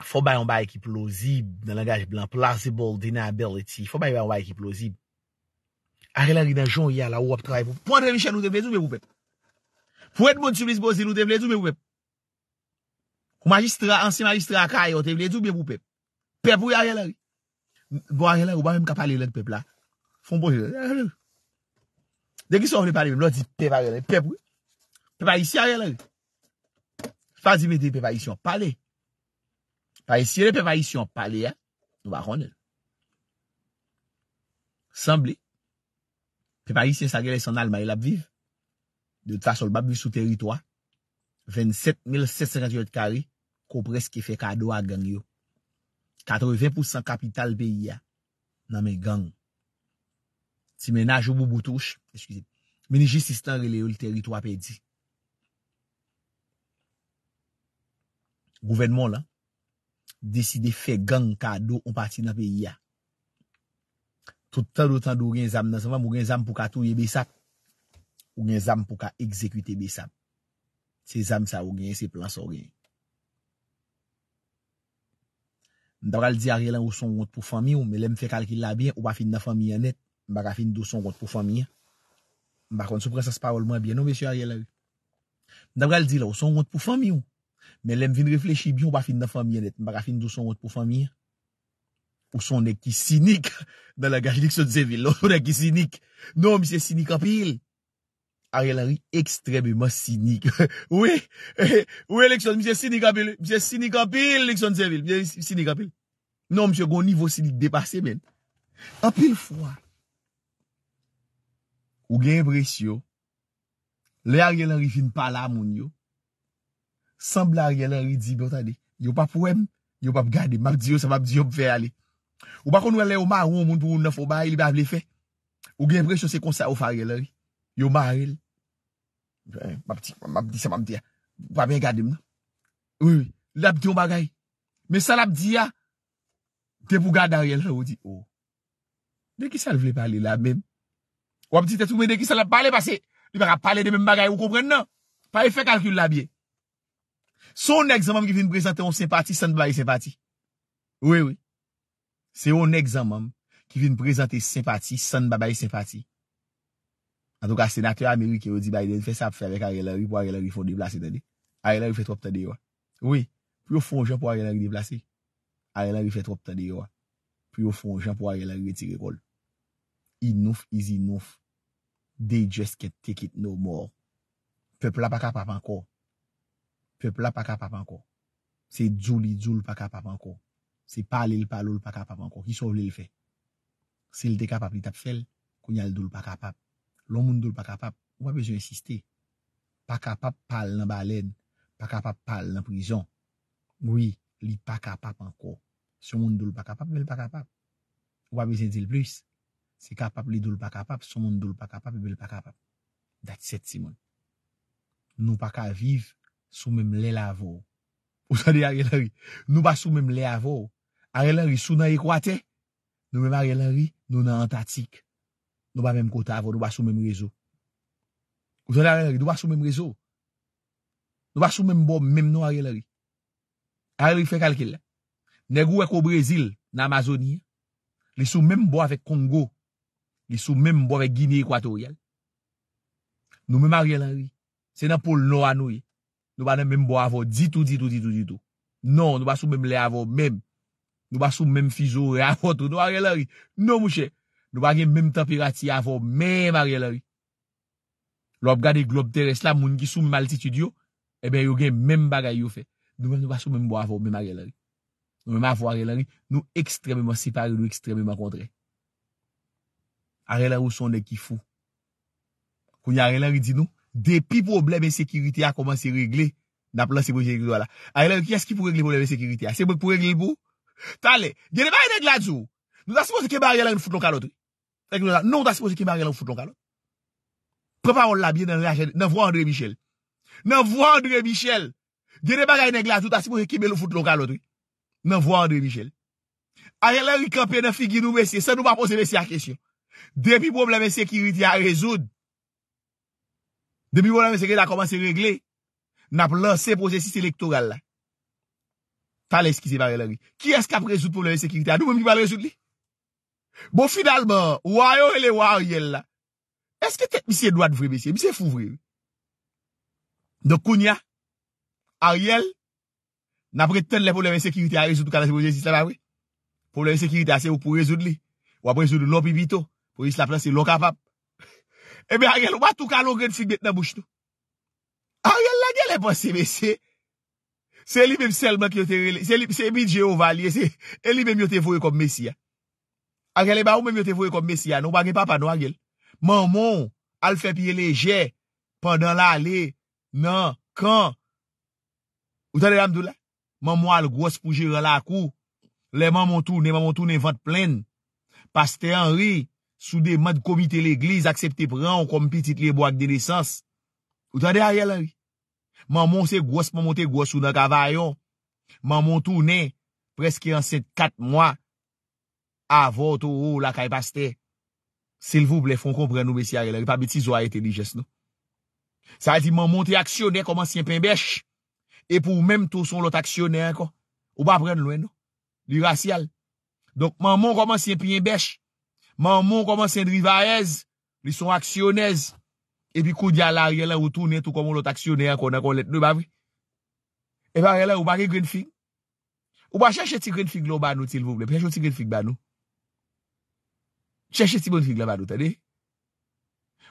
A: Fobay an bay ki plozib, nan langaj blan, plausible, dinability. Fobay an bay ki plozib. Ariel Henry nan joun ya la ou ap tray pou. Pou an drevi chen nou te vle zoube ou pep? Pou et moun tibis bozi nou te vle zoube ou pep? Ou magistra, ansimaristra akaye ou te vle zoube ou pep? Pep ou Ariel Henry? Bo Ariel Henry ou ba menm kapalilet pep la? Fonbo je lè. Dèk yon son fèlè pale, mè lò di pep wè. Pep wè. Pep wè yon pale. Fazi mè di pep wè yon pale. Pep wè yon pale. Nou wè kone. Samb lè. Pep wè yon pale. Sondal mè yon la bviv. De ta sol babi sou teritwa. 27.758 kari. Kou preske fè kado a gang yo. 80% kapital pe yon. Nan mè gang yo. Ti menaj ou bou boutouche, meni jist istan rele ou l teritou apè di. Gouvenman la, deside fe gang kado ou pati na pe ya. Toutan dotan dou gen zam nan seman, ou gen zam pou ka touye besap, ou gen zam pou ka ekzekuite besap. Se zam sa ou gen, se plan sa ou gen. Mda bral di a rye lan ou son wot pou fami ou, me lem fe kalki la bien, ou pa fin nan fami anet. Mba gafin douson wot pou famye. Mba kon sou prese se parol mwen bien nou, mesye a riyalari. Mda bral di la, woson wot pou famye ou? Men lem vin reflechi byon, woson wot pou famye. Mba gafin douson wot pou famye. Woson neki sinik, dan la gaj Lixon Zevil. Woson neki sinik. Non, mse sinik apil. A riyalari, ekstrememan sinik. Ou e, ou e Lixon, mse sinik apil. Mse sinik apil, Lixon Zevil. Mse sinik apil. Non, mse gon nivou sinik depase men. Ou gen presyo, le a rielari fin pala moun yo. Samb la rielari di bota de. Yo pap wèm, yo pap gade. Mabdi yo sa mabdi yo pfe ale. Ou bakon wèle ou marwou moun pou nouf ou bayi li bavle fe. Ou gen presyo se konsa ou fa rielari. Yo marwil. Mabdi sa mabdi ya. Mabdi ya gade mna. Ou, labdi yo bagay. Mè sa labdi ya. Te pou gade a rielari ou di. Oh. De ki sa l vle pale la mèm. Ou ap di te toumen de ki sa la pale pase. Li para pale de men bagay ou kompren nan. Pa e fe kalkul la biye. Se ou nè examen ki fin prezante ou sempati, san babaye sempati. Oui, oui. Se ou nè examen ki fin prezante sempati, san babaye sempati. An tou ka senatour Ameri ki ou di baye den, fe sa ap fere kare la ri pou are la ri fon de blase dade. Are la ri fe trop tade yo. Oui, pou yo fon jan pou are la ri de blase. Are la ri fe trop tade yo. Pou yo fon jan pou are la ri de tire kol. Inouf is inouf. Dey djesket tekit nou mò. Pepla pa kapap anko. Pepla pa kapap anko. Se djou li djou l pa kapap anko. Se palil palou l pa kapap anko. Ki sou li l fe. Se li dey kapap li tap fel, kwenye al djou l pa kapap. Loun moun djou l pa kapap, wè bezè insistè. Pa kapap pal nan balèd. Pa kapap pal nan prizon. Moui, li pa kapap anko. Se moun djou l pa kapap, wè l pa kapap. Wè bezè djil plus. Se kapap li do l pa kapap, son moun do l pa kapap, bi l pa kapap. Dat set Simon. Nou pa ka viv sou mem le lavo. Ou sa de a re lari. Nou pa sou mem le lavo. A re lari sou nan ekwate. Nou mem a re lari nou nan antatik. Nou pa mem kota avon, nou pa sou mem rezo. Ou sa de a re lari, nou pa sou mem rezo. Nou pa sou mem bo menm nou a re lari. A re lari fe kalkil. Ne gou ek ou Brezil, nan Amazonie. Li sou mem bo avek Kongo. Gisou mèm bove Gini Ekwatorial. Nou mèm a rè la rè. Se na pou lò anouye, nou banè mèm bo avò, ditou, ditou, ditou, ditou. Non, nou basou mèm lè avò, mèm. Nou basou mèm fizou re avò, nou non, mèm a rè la rè. Non mouchè, nou bagè mèm tempirati avò, mèm a rè la rè. Lòb gade globe teres la moun, gisou mèm altitud yo, ebe eh yo gen mèm bagay yo fè. Nou basou mèm bo avò, mèm a rè la rè. Nou mèm avò a rè la rè Arre la ou son de kifou. Kouni arre la ou di nou. Depi probleme sekirite a komanse regle. Nap lan seboj regle wala. Arre la ou kyeski pou regle probleme sekirite a. Ah, seboj pou regle bou. Tale. Geni bagay negla zou. Nou ta seboj keme arre la ou foute lo kalotri. Ek nou la. Nou ta seboj keme arre la ou foute lo kalotri. Prepa wala biye nan reajen. Nan vwa Andre Michel. Nan vwa Andre Michel. Geni bagay negla zou ta seboj keme alou foute lo kalotri. Nan vwa Andre Michel. Arre la ou kampen nan figi nou mesye. San nou Demi probleme sekiriti a rezoud. Demi probleme sekiriti a komanse regle. Nap lan se posesis elektoral la. Tal eskise bari la mi. Ki eska prezoud probleme sekiriti a? Nou mwen mi pal rezoud li? Bo finalman, wanyo ele wanyel la. Eske tek mi se doad vre mi se? Mi se fouvre mi? Do kounya? Ariel? Nap reten le probleme sekiriti a rezoud kata se posesis la la mi? Probleme sekiriti a se wapou rezoud li? Wap rezoud lopi bito? Po yis la plas se lo kapap. Ebe a gel, ou ba tou ka nou gred figbet nan bouch tou. A gel, la gel e posi mesi. Se li bem selman ki yo te rele. Se li, se mi dje ou vali. Se e li bem yo te vowe kom mesi ya. A gel, eba ou bem yo te vowe kom mesi ya. Nou bagen papa nou a gel. Mamon, al fe piye leje. Pendan la le. Nan, kan. Ou tan e ram dou la? Mamon al gwas pou jire la kou. Le mamon tou, ne mamon tou ne vod plen. Paste Henry. Sou de mat komite l'eglise, aksepte pran, ou kompiti tle bo ak denesans. Ou tade a yalari? Man mons e gwas, man mons te gwas ou nan kavayon. Man mons tou nen, preski an set kat mwa, avon tou ou la kaypaste. Se l vou ble fon kompren nou mesi a yalari, pa beti zwa etelijes nou. Sa yati man mons te aksyonen, komans yen pen besh. E pou ou menm tou son lot aksyonen, ou pa pren lwen nou, li rasyal. Donk man mons komans yen pen besh, Man moun koman sendri varez, li son aksyonez, e bi kou di ala rye la wotounen tou koman lot aksyonez akon akon let nou bavri. E ba rye la, ou bagi gren fig? Ou ba chache ti gren fig lò ban nou til vopne, chache ti gren fig ban nou? Chache ti bon fig lò ban nou, tade?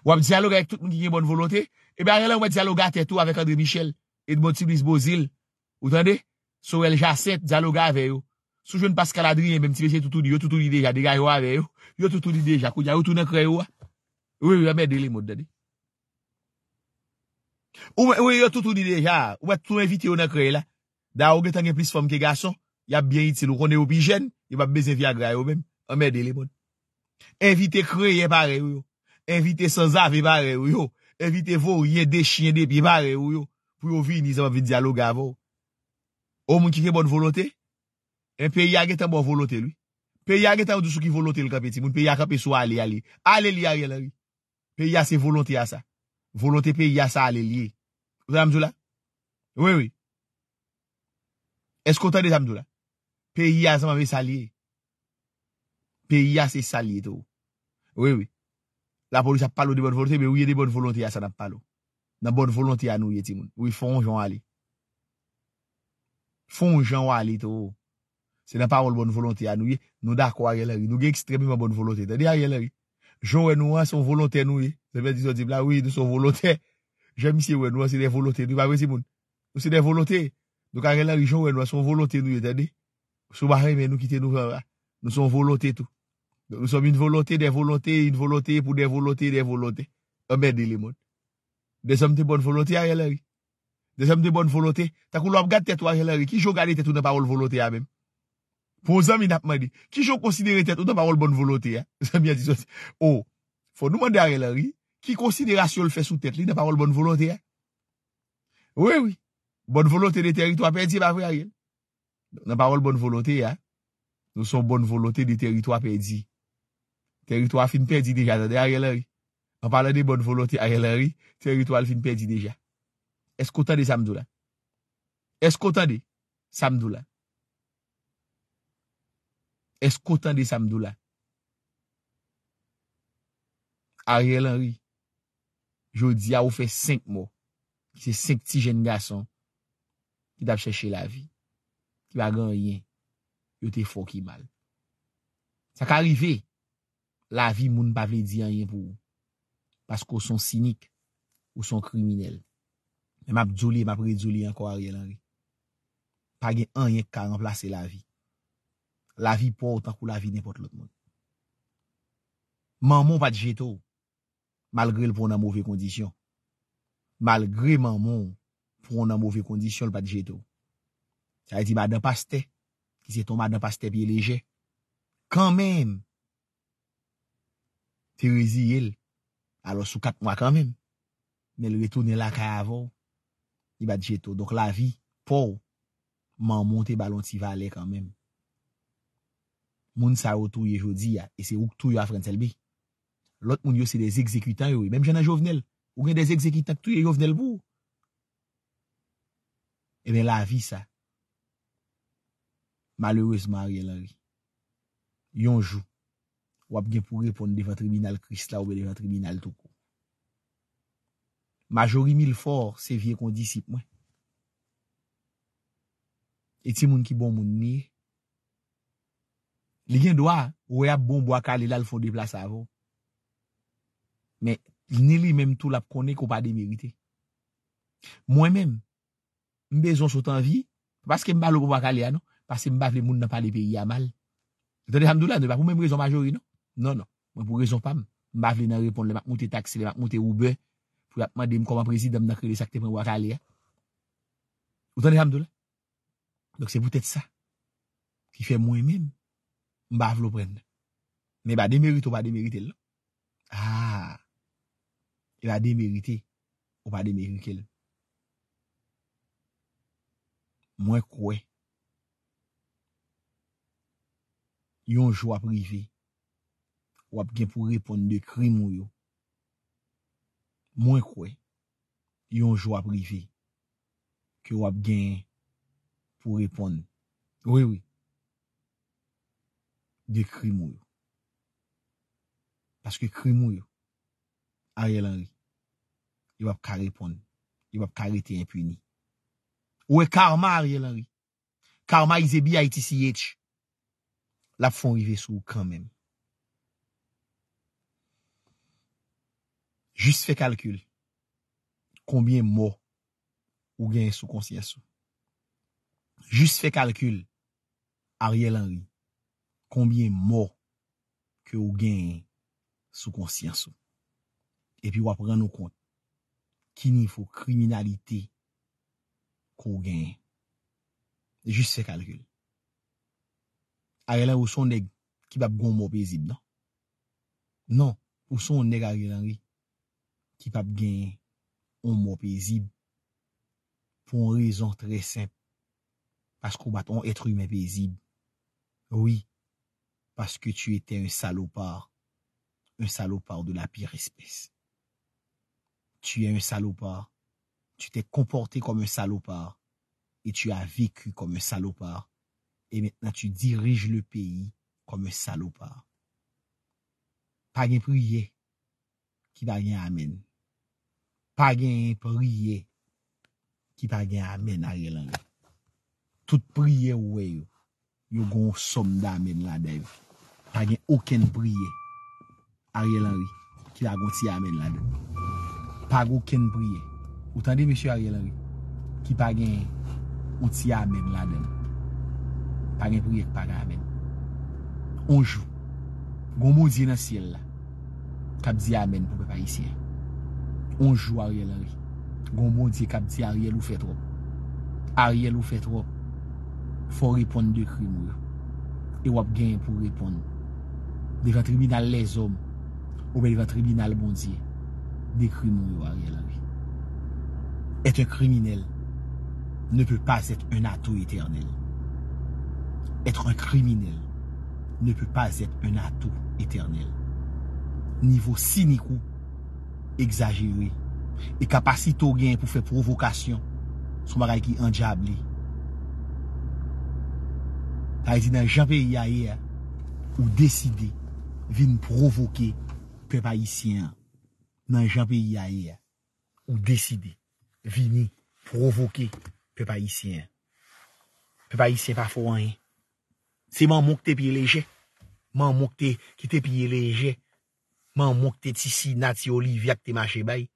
A: Ou ap diyaloga ek tout moun ginyen bon volote? E ba rye la, ou mwen diyaloga tè tou avèk Andre Michel, edi moun ti Luis Bozil, wotande? Sou el jaset, diyaloga avè yo. Sou jwen paskal adriye menm ti veche tutudi. Yo tutudi deja di ga yo a re yo. Yo tutudi deja kouja. Yo tutudi ne kre yo a. Wewe yo amèdele mouda di. Wewe yo tutudi deja. Wewe toutu envite yo ne kre la. Da ou getan gen plis fòm ke gason. Ya biye iti nou kone yo pi jen. Yo ba bezè vi agra yo menm. Amèdele moun. Envite kre ye pare yo yo. Envite sanza vi pare yo yo. Envite vou yede chine de pi pare yo yo. Pou yo vini zama vi dialoga vou. Ou moun ki ke bon volote. En pe yage tan bo volote lwi. Pe yage tan ou dousou ki volote lwa kape ti moun. Pe yage kape sou ale ale. Ale li a riyan la wii. Pe yase volote yasa. Volote pe yasa ale li. Ou zan amdou la? Ou e wii? Eskotan de zan amdou la? Pe yase mame sali e. Pe yase sali e tou. Ou e wii? La polisa palo de bon volote. Be ou ye de bon volote yasa nan palo. Nan bon volote anou ye ti moun. Ou yi fon jan wale. Fon jan wale tou. Se nan parol bon volote a nou ye, nou da kwa a yelari. Nou ge ekstremima bon volote. Tade a yelari, joun wè nou a, son volote nou ye. Se mè diso di bla, wè, nou son volote. Jè misi wè nou a, se de volote. Nou ba wè si moun. Nou se de volote. Nou ka yelari, joun wè nou a, son volote nou ye. Tade, sou bahre men nou kite nou vè. Nou son volote tou. Nou som in volote, de volote, in volote, pou de volote, de volote. A mè di lè moun. De som te bon volote a yelari. De som te bon volote. Tak ou lòm gad te tou a yelari. Po zan mi nap mani. Ki joun konsidere tet ou nan parol bon volote ya? Zan mi a dizote. Oh, fon nou mande a relari. Ki konsidere asyon l fes ou tet li nan parol bon volote ya? Oui, oui. Bon volote de teritwa pe di ba vre a rel. Nan parol bon volote ya. Nou son bon volote de teritwa pe di. Teritwa fin pe di deja nan de a relari. Wan pale de bon volote a relari. Teritwal fin pe di deja. Esko tade samdou la? Esko tade samdou la? Eskotan de samdou la. Ariel Henry, jodi a ou fe 5 mo, ki se 5 ti jen gason, ki dap chèche la vi, ki bagan yen, yo te fok ki mal. Sa ka rive, la vi moun pa vle di yen yen pou ou, paskou son sinik, ou son kriminel. E map djouli, map redjouli anko Ariel Henry. Pagin an yen ka remplase la vi. La vi pou, takou la vi nipote lout moun. Mamon pati jeto, malgre l pou nan mouve kondisyon. Malgre mamon, pou nan mouve kondisyon, l pati jeto. Sa yi di ba dapaste, ki se ton ba dapaste piye leje. Kan men, Teresi yil, alo sou kat mwa kan men, men l retounen la kaya avon, di ba jeto. Donk la vi pou, mamon te balon ti va ale kan men. Moun sa wotou ye jodi ya, e se wouk tou yo a frantelbe. Lot moun yo se dez ekzekwitan yo, e mèm jen a jovenel, ou gen dez ekzekwitan ktou yo, yovenel bou. E ben la avi sa. Malouezman a riyel anri. Yon jou, wap gen pou repon dewa tribunal krist la, ou be dewa tribunal toukou. Majori mil for, se vie kondisip mwen. Et se moun ki bon moun niye, Li gen do a, ou e ap bon wakale la l fonde plasa avon. Men, li ne li menm tou la pkone kou pa de merite. Mwen menm, mbe zon sotan vi, paske mba lo kou wakale ya nou, paske mba vle moun nan pa le peyi ya mal. Utane hamdou la, nou pa pou menm rezon majori nou. Non, non, mwen pou rezon pam. Mba vle nan repon le mak mouti taksi, le mak mouti oube, pou ap man de mkoma prezid am nan krele sakte mwen wakale ya. Utane hamdou la. Donk se pwetet sa, ki fe mwen menm, Mbav loprend. Me ba demerite ou ba demerite lop?
B: Ha! Ah.
A: E ba demerite ou ba demerite lop? Mwen kwe? Yon jwa prive wap gen pou reponde kremou yo. Mwen kwe? Yon jwa prive ke wap gen pou reponde. Oui, oui. De kri mou yo. Paske kri mou yo. Ariel Henry. Y wap kare pon. Y wap kare te impuni. Ou e karma Ariel Henry. Karma iz ebi ITCH. La pou fon rive sou kran men. Jus fe kalkul. Kombien mou. Ou gen sou konsyansou. Jus fe kalkul. Ariel Henry. konbyen mor ke ou gen sou konsyansou. E pi wap ren nou kont ki nifo kriminalite kon gen. Jist se kalkule. A yelè ou son neg ki pap gon mò pezib nan? Nan, ou son neg a yelè ki pap gen mò pezib pou an rezon tre semp paskou bat an etru men pezib. Ou yi paske tu ete un salopar, un salopar de la pire espèse. Tu e un salopar, tu te komporté kom un salopar, et tu a vécu kom un salopar, et maintenant tu dirige le pays kom un salopar. Pagin priye, ki bagin amène. Pagin priye, ki bagin amène. Tout priye ouwe, yo gon somda amène la devre. Pagen oken briye a rye lanri ki la gouti amen lade. Pagen oken briye utande mèche a rye lanri ki pagen gouti amen lade. Pagen briye kpaga amen. Onjou. Goumoudi nan siel la kapzi amen poupe pa isye. Onjou a rye lanri. Goumoudi kapzi a rye lou fè trope. A rye lou fè trope. Fò reponde krimou. E wap gen pou reponde. devan tribina le zom, ou be devan tribina le bondye, dekri moun yo a rye la vi. Etre kriminel, ne pe pas ete un ato eternel. Etre kriminel, ne pe pas ete un ato eternel. Nivo siniku, egzagewe, e kapasito gen pou fe provokasyon, sou maray ki anjab li. Ta yi di nan jave yi aye, ou deside, vini provoke pepa isyen nan janpe yaye ou deside vini provoke pepa isyen. Pepa isyen pa fwen. Se man moun ki te piye leje, man moun ki te piye leje, man moun ki te tisi nati olivyak te mache bay,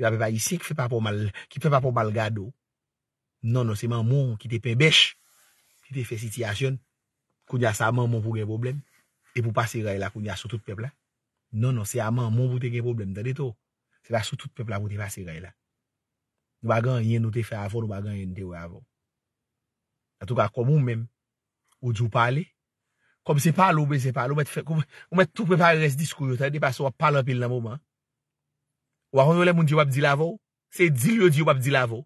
A: pepa isyen ki pepa pou mal gado. Non, non, se man moun ki te pebesh, ki te fesityasyon, kounya sa man moun pou gen probleme. E pou pasi ray la koun ya sotout pepla. Non, non, se aman, moun pou te ke problem. Tade to, se pasi tout pepla pou te pasi ray la. Nou bagan, yen nou te fe avon, nou bagan, yen nou te we avon. A tou ka komoun men, ou djou pale, kom se pale ou be se pale, ou met tou pepare res diskou yo, ta de pasi wap pale apil nan mouman. Ou akon ou le moun di wap di lavon, se dil yo di wap di lavon.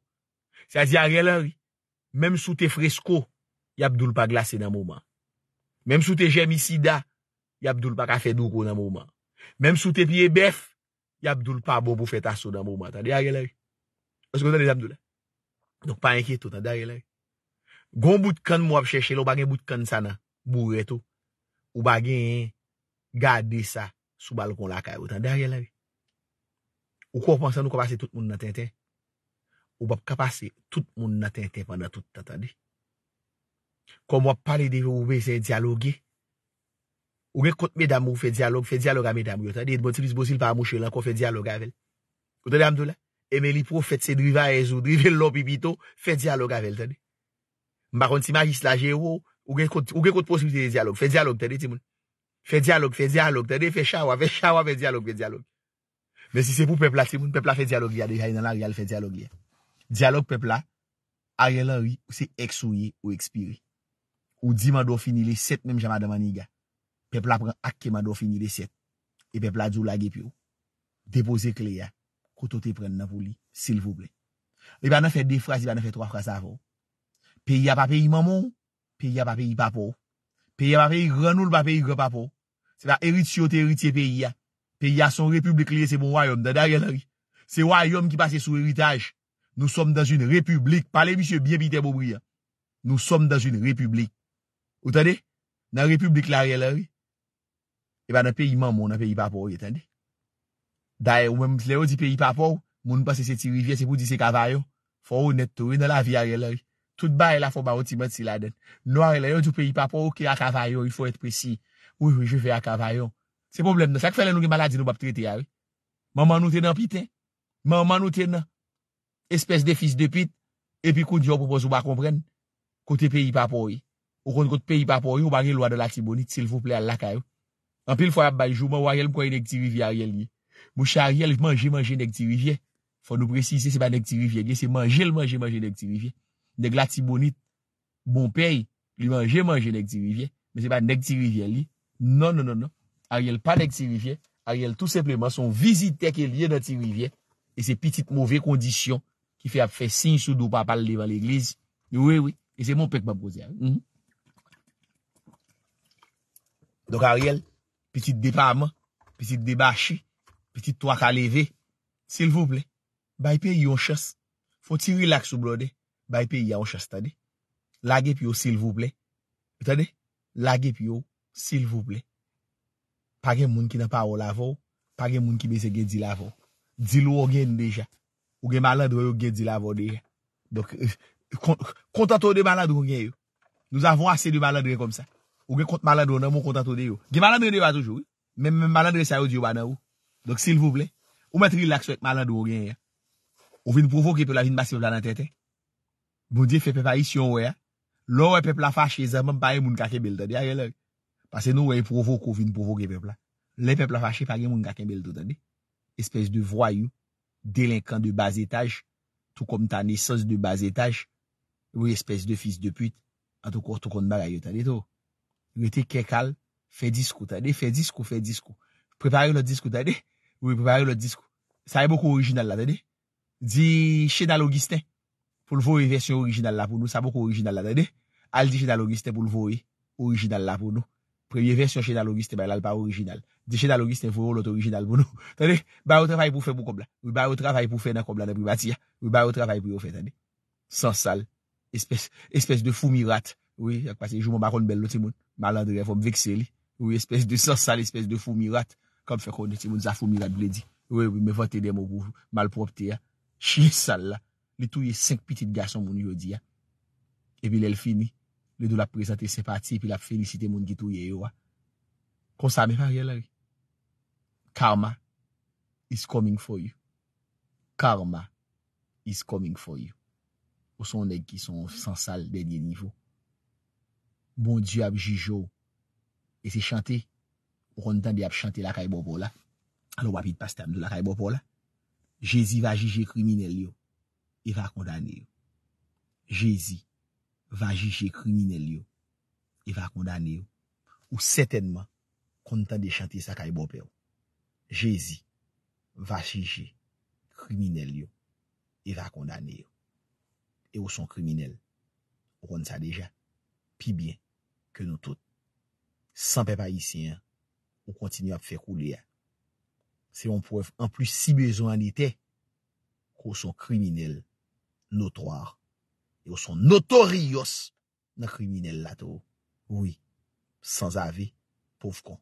A: Se a di a realan ri, menm sou te fresko, ya bdoul pa glase nan mouman. Menm sou te jemisida, Yabdoul pa ka fè doukou nan mouman. Mem sou te pye bef, yabdoul pa bo pou fè tasou nan mouman. Tande, yage lè. Asko yon nan lè yabdoul. Dok pa enkè tou, tande, yage lè. Gon boutkan mwap chè chè, lò bagen boutkan sa nan, bouwe tou. Ou bagen gade sa, sou bal kon lakay ou, tande, yage lè. Ou kòp ansan nou kapase tout moun naten ten. Ou bop kapase tout moun naten ten pwanda tout, tande. Kom wap pale di wè zè diyaloge, Ou gen kote med amou fe diyalog, fe diyalog a med amou yo, tani. Et bon ti li sbosil pa amou chwe lan kon fe diyalog avel. O tani amdou la? Eme li pou fe tse driva ezou, drivel lopi bito, fe diyalog avel, tani. Mba konti ma jis la jero, ou gen kote posi li diyalog, fe diyalog tani, ti moun. Fe diyalog, fe diyalog, tani, fe chawa, fe chawa, fe diyalog, fe diyalog. Men si se pou pepla, ti moun, pepla fe diyalog li ya, dey hay nan a real fe diyalog li ya. Diyalog pepla, a real a real, ou se eksouye ou ekspire. Ou di man do Pepl apren akkeman do finil eset. E pepl adzou la gepyo. Depose kle ya. Koto te pren napoli. Sil vouple. E banan fè dè fras. E banan fè 3 fras avon. Pey ya pa peyi maman. Pey ya pa peyi papo. Pey ya pa peyi granoul pa peyi grapapo. Se pa eritio te eritie peyi ya. Pey ya son republik le se bon wayom. Da dar yalari. Se wayom ki pase sou eritaj. Nou som dan june republik. Pale misye bien pi te moubri ya. Nou som dan june republik. Ou tade? Nan republik la yalari. Eh e ba nan peyi man moun nan peyi papou etende. Da e ou men msle ou di peyi papou, moun pas se se ti rivye se pou di se kavayon, fò ou netto, ou nan la vi a reloy. Tout ba e la fò ba ou ti mèd si la den. Nou a reloy ou di peyi papou, ou ki a kavayon, ou fò et preci, oui oui, jè fè a kavayon. Se problem nan, sak fè len nou re maladi nou bap triti a ah we. Man man nou ten nan pitè, man man nou ten nan, espèse de fiche de pit, epi koun di yo pò pos ou ba kompren, kote peyi papou we. Ou koun kote peyi pap Anpil fwa ap bajouman w a yel mkwa yi nek ti rivye a yel li. Mw ch a yel manje manje nek ti rivye. Fwa nou presise se pa nek ti rivye li. Se manje l manje manje nek ti rivye. Neg la ti bonit. Mw bon pey li manje manje nek ti rivye. Men se pa nek ti rivye li. Non non non. non. A yel pa nek ti rivye. A yel tout sepleman son vizite ke liye nek ti rivye. E se pitit mwove kondisyon. Ki fe ap fe sin sou do pa pal li van l'eglize. Yoi yoi. E se mw pek pa pose. Dok a yel. Mhm. Petit depaman, petit debashi, petit toak aleve, silvouple, baype yon chas, foti relax ou brode, baype yon chas tade, lage pyo silvouple, tade, lage pyo silvouple, page moun ki na pa ou lavou, page moun ki mese gen zilavou, zilou ou gen deja, ou gen maladwe ou gen zilavou deja, kontato de maladwe ou gen yo, nou avon ase de maladwe kom sa. Ou gen kont Maladou nan moun kontatou de yo. Gen Maladou de yo a toujou. Men Maladou se a yo diyo banan ou. Dok sil vouble. Ou mwen tri lakso ek Maladou ou gen ya. Ou vin pouvo kepe la vin masi pou planan tete. Bon moun diye fe pepa isyon ou ya. Lou ou e pepla fache zanman baye moun kake bel tade. Aye lè. Pase nou ou e pouvo kou vin pouvo kepepla. Lè pepla fache fage moun kake bel tade. Espes de vwayou. Delinkan de baz etaj. Tou kom ta nesos de baz etaj. Ou espes de fis de pute. A tou kou tou kont bagay yo tade tou ou. Yo te kekal, fe diskou tanè. Fe diskou, fe diskou. Prepari lòd diskou tanè. Oui, prepari lòd diskou. Sa e boku orijinal la tanè. Di chenalogiste. Poul vòi versyon orijinal la pou nou. Sa boku orijinal la tanè. Al di chenalogiste poul vòi orijinal la pou nou. Premye versyon chenalogiste bay lòl pa orijinal. Di chenalogiste vòi lòt orijinal pou nou. Tanè, bay ou travay pou fè pou kombla. Oui, bay ou travay pou fè nan kombla nan pribati ya. Oui, bay ou travay pou yo fè tanè. San sal. Espes de fou mirat. Oui, Malandre, vòm vekseli. Ou espèche de sò sal, espèche de fò mirat. Kòm fè kon de ti moun za fò mirat blè di. Ou mè vò tèdè mò gò malprop tè ya. Chie sal la. Li tou yè sèk piti de gason moun yò di ya. E pi lèl fini. Li dou la prezate se pati. Pi la felisite moun ki tou yè yò wa. Kòm sa mè fè rè la li. Karma is coming for you. Karma is coming for you. Ou son de ki son sò sal denye nivou. Bon diyo ap jujou. E se chante. Ou kon tan de ap chante la kaybopo la. An ou wapit pas tan de la kaybopo la. Jezi va jujou krimine liyo. E va kondane yo. Jezi va jujou krimine liyo. E va kondane yo. Ou setenman. Kon tan de chante sa kaybopo yo. Jezi va jujou krimine liyo. E va kondane yo. E ou son krimine liyo. Ou kon sa deja. Pi bien. ke nou tout. San pe pa isi, ou kontinu ap fe kou li. Se yon pou ev an plus si bezon an ite, ou son kriminel notwar, ou son notoriyos nan kriminel lato. Oui, san zave, pouf kon.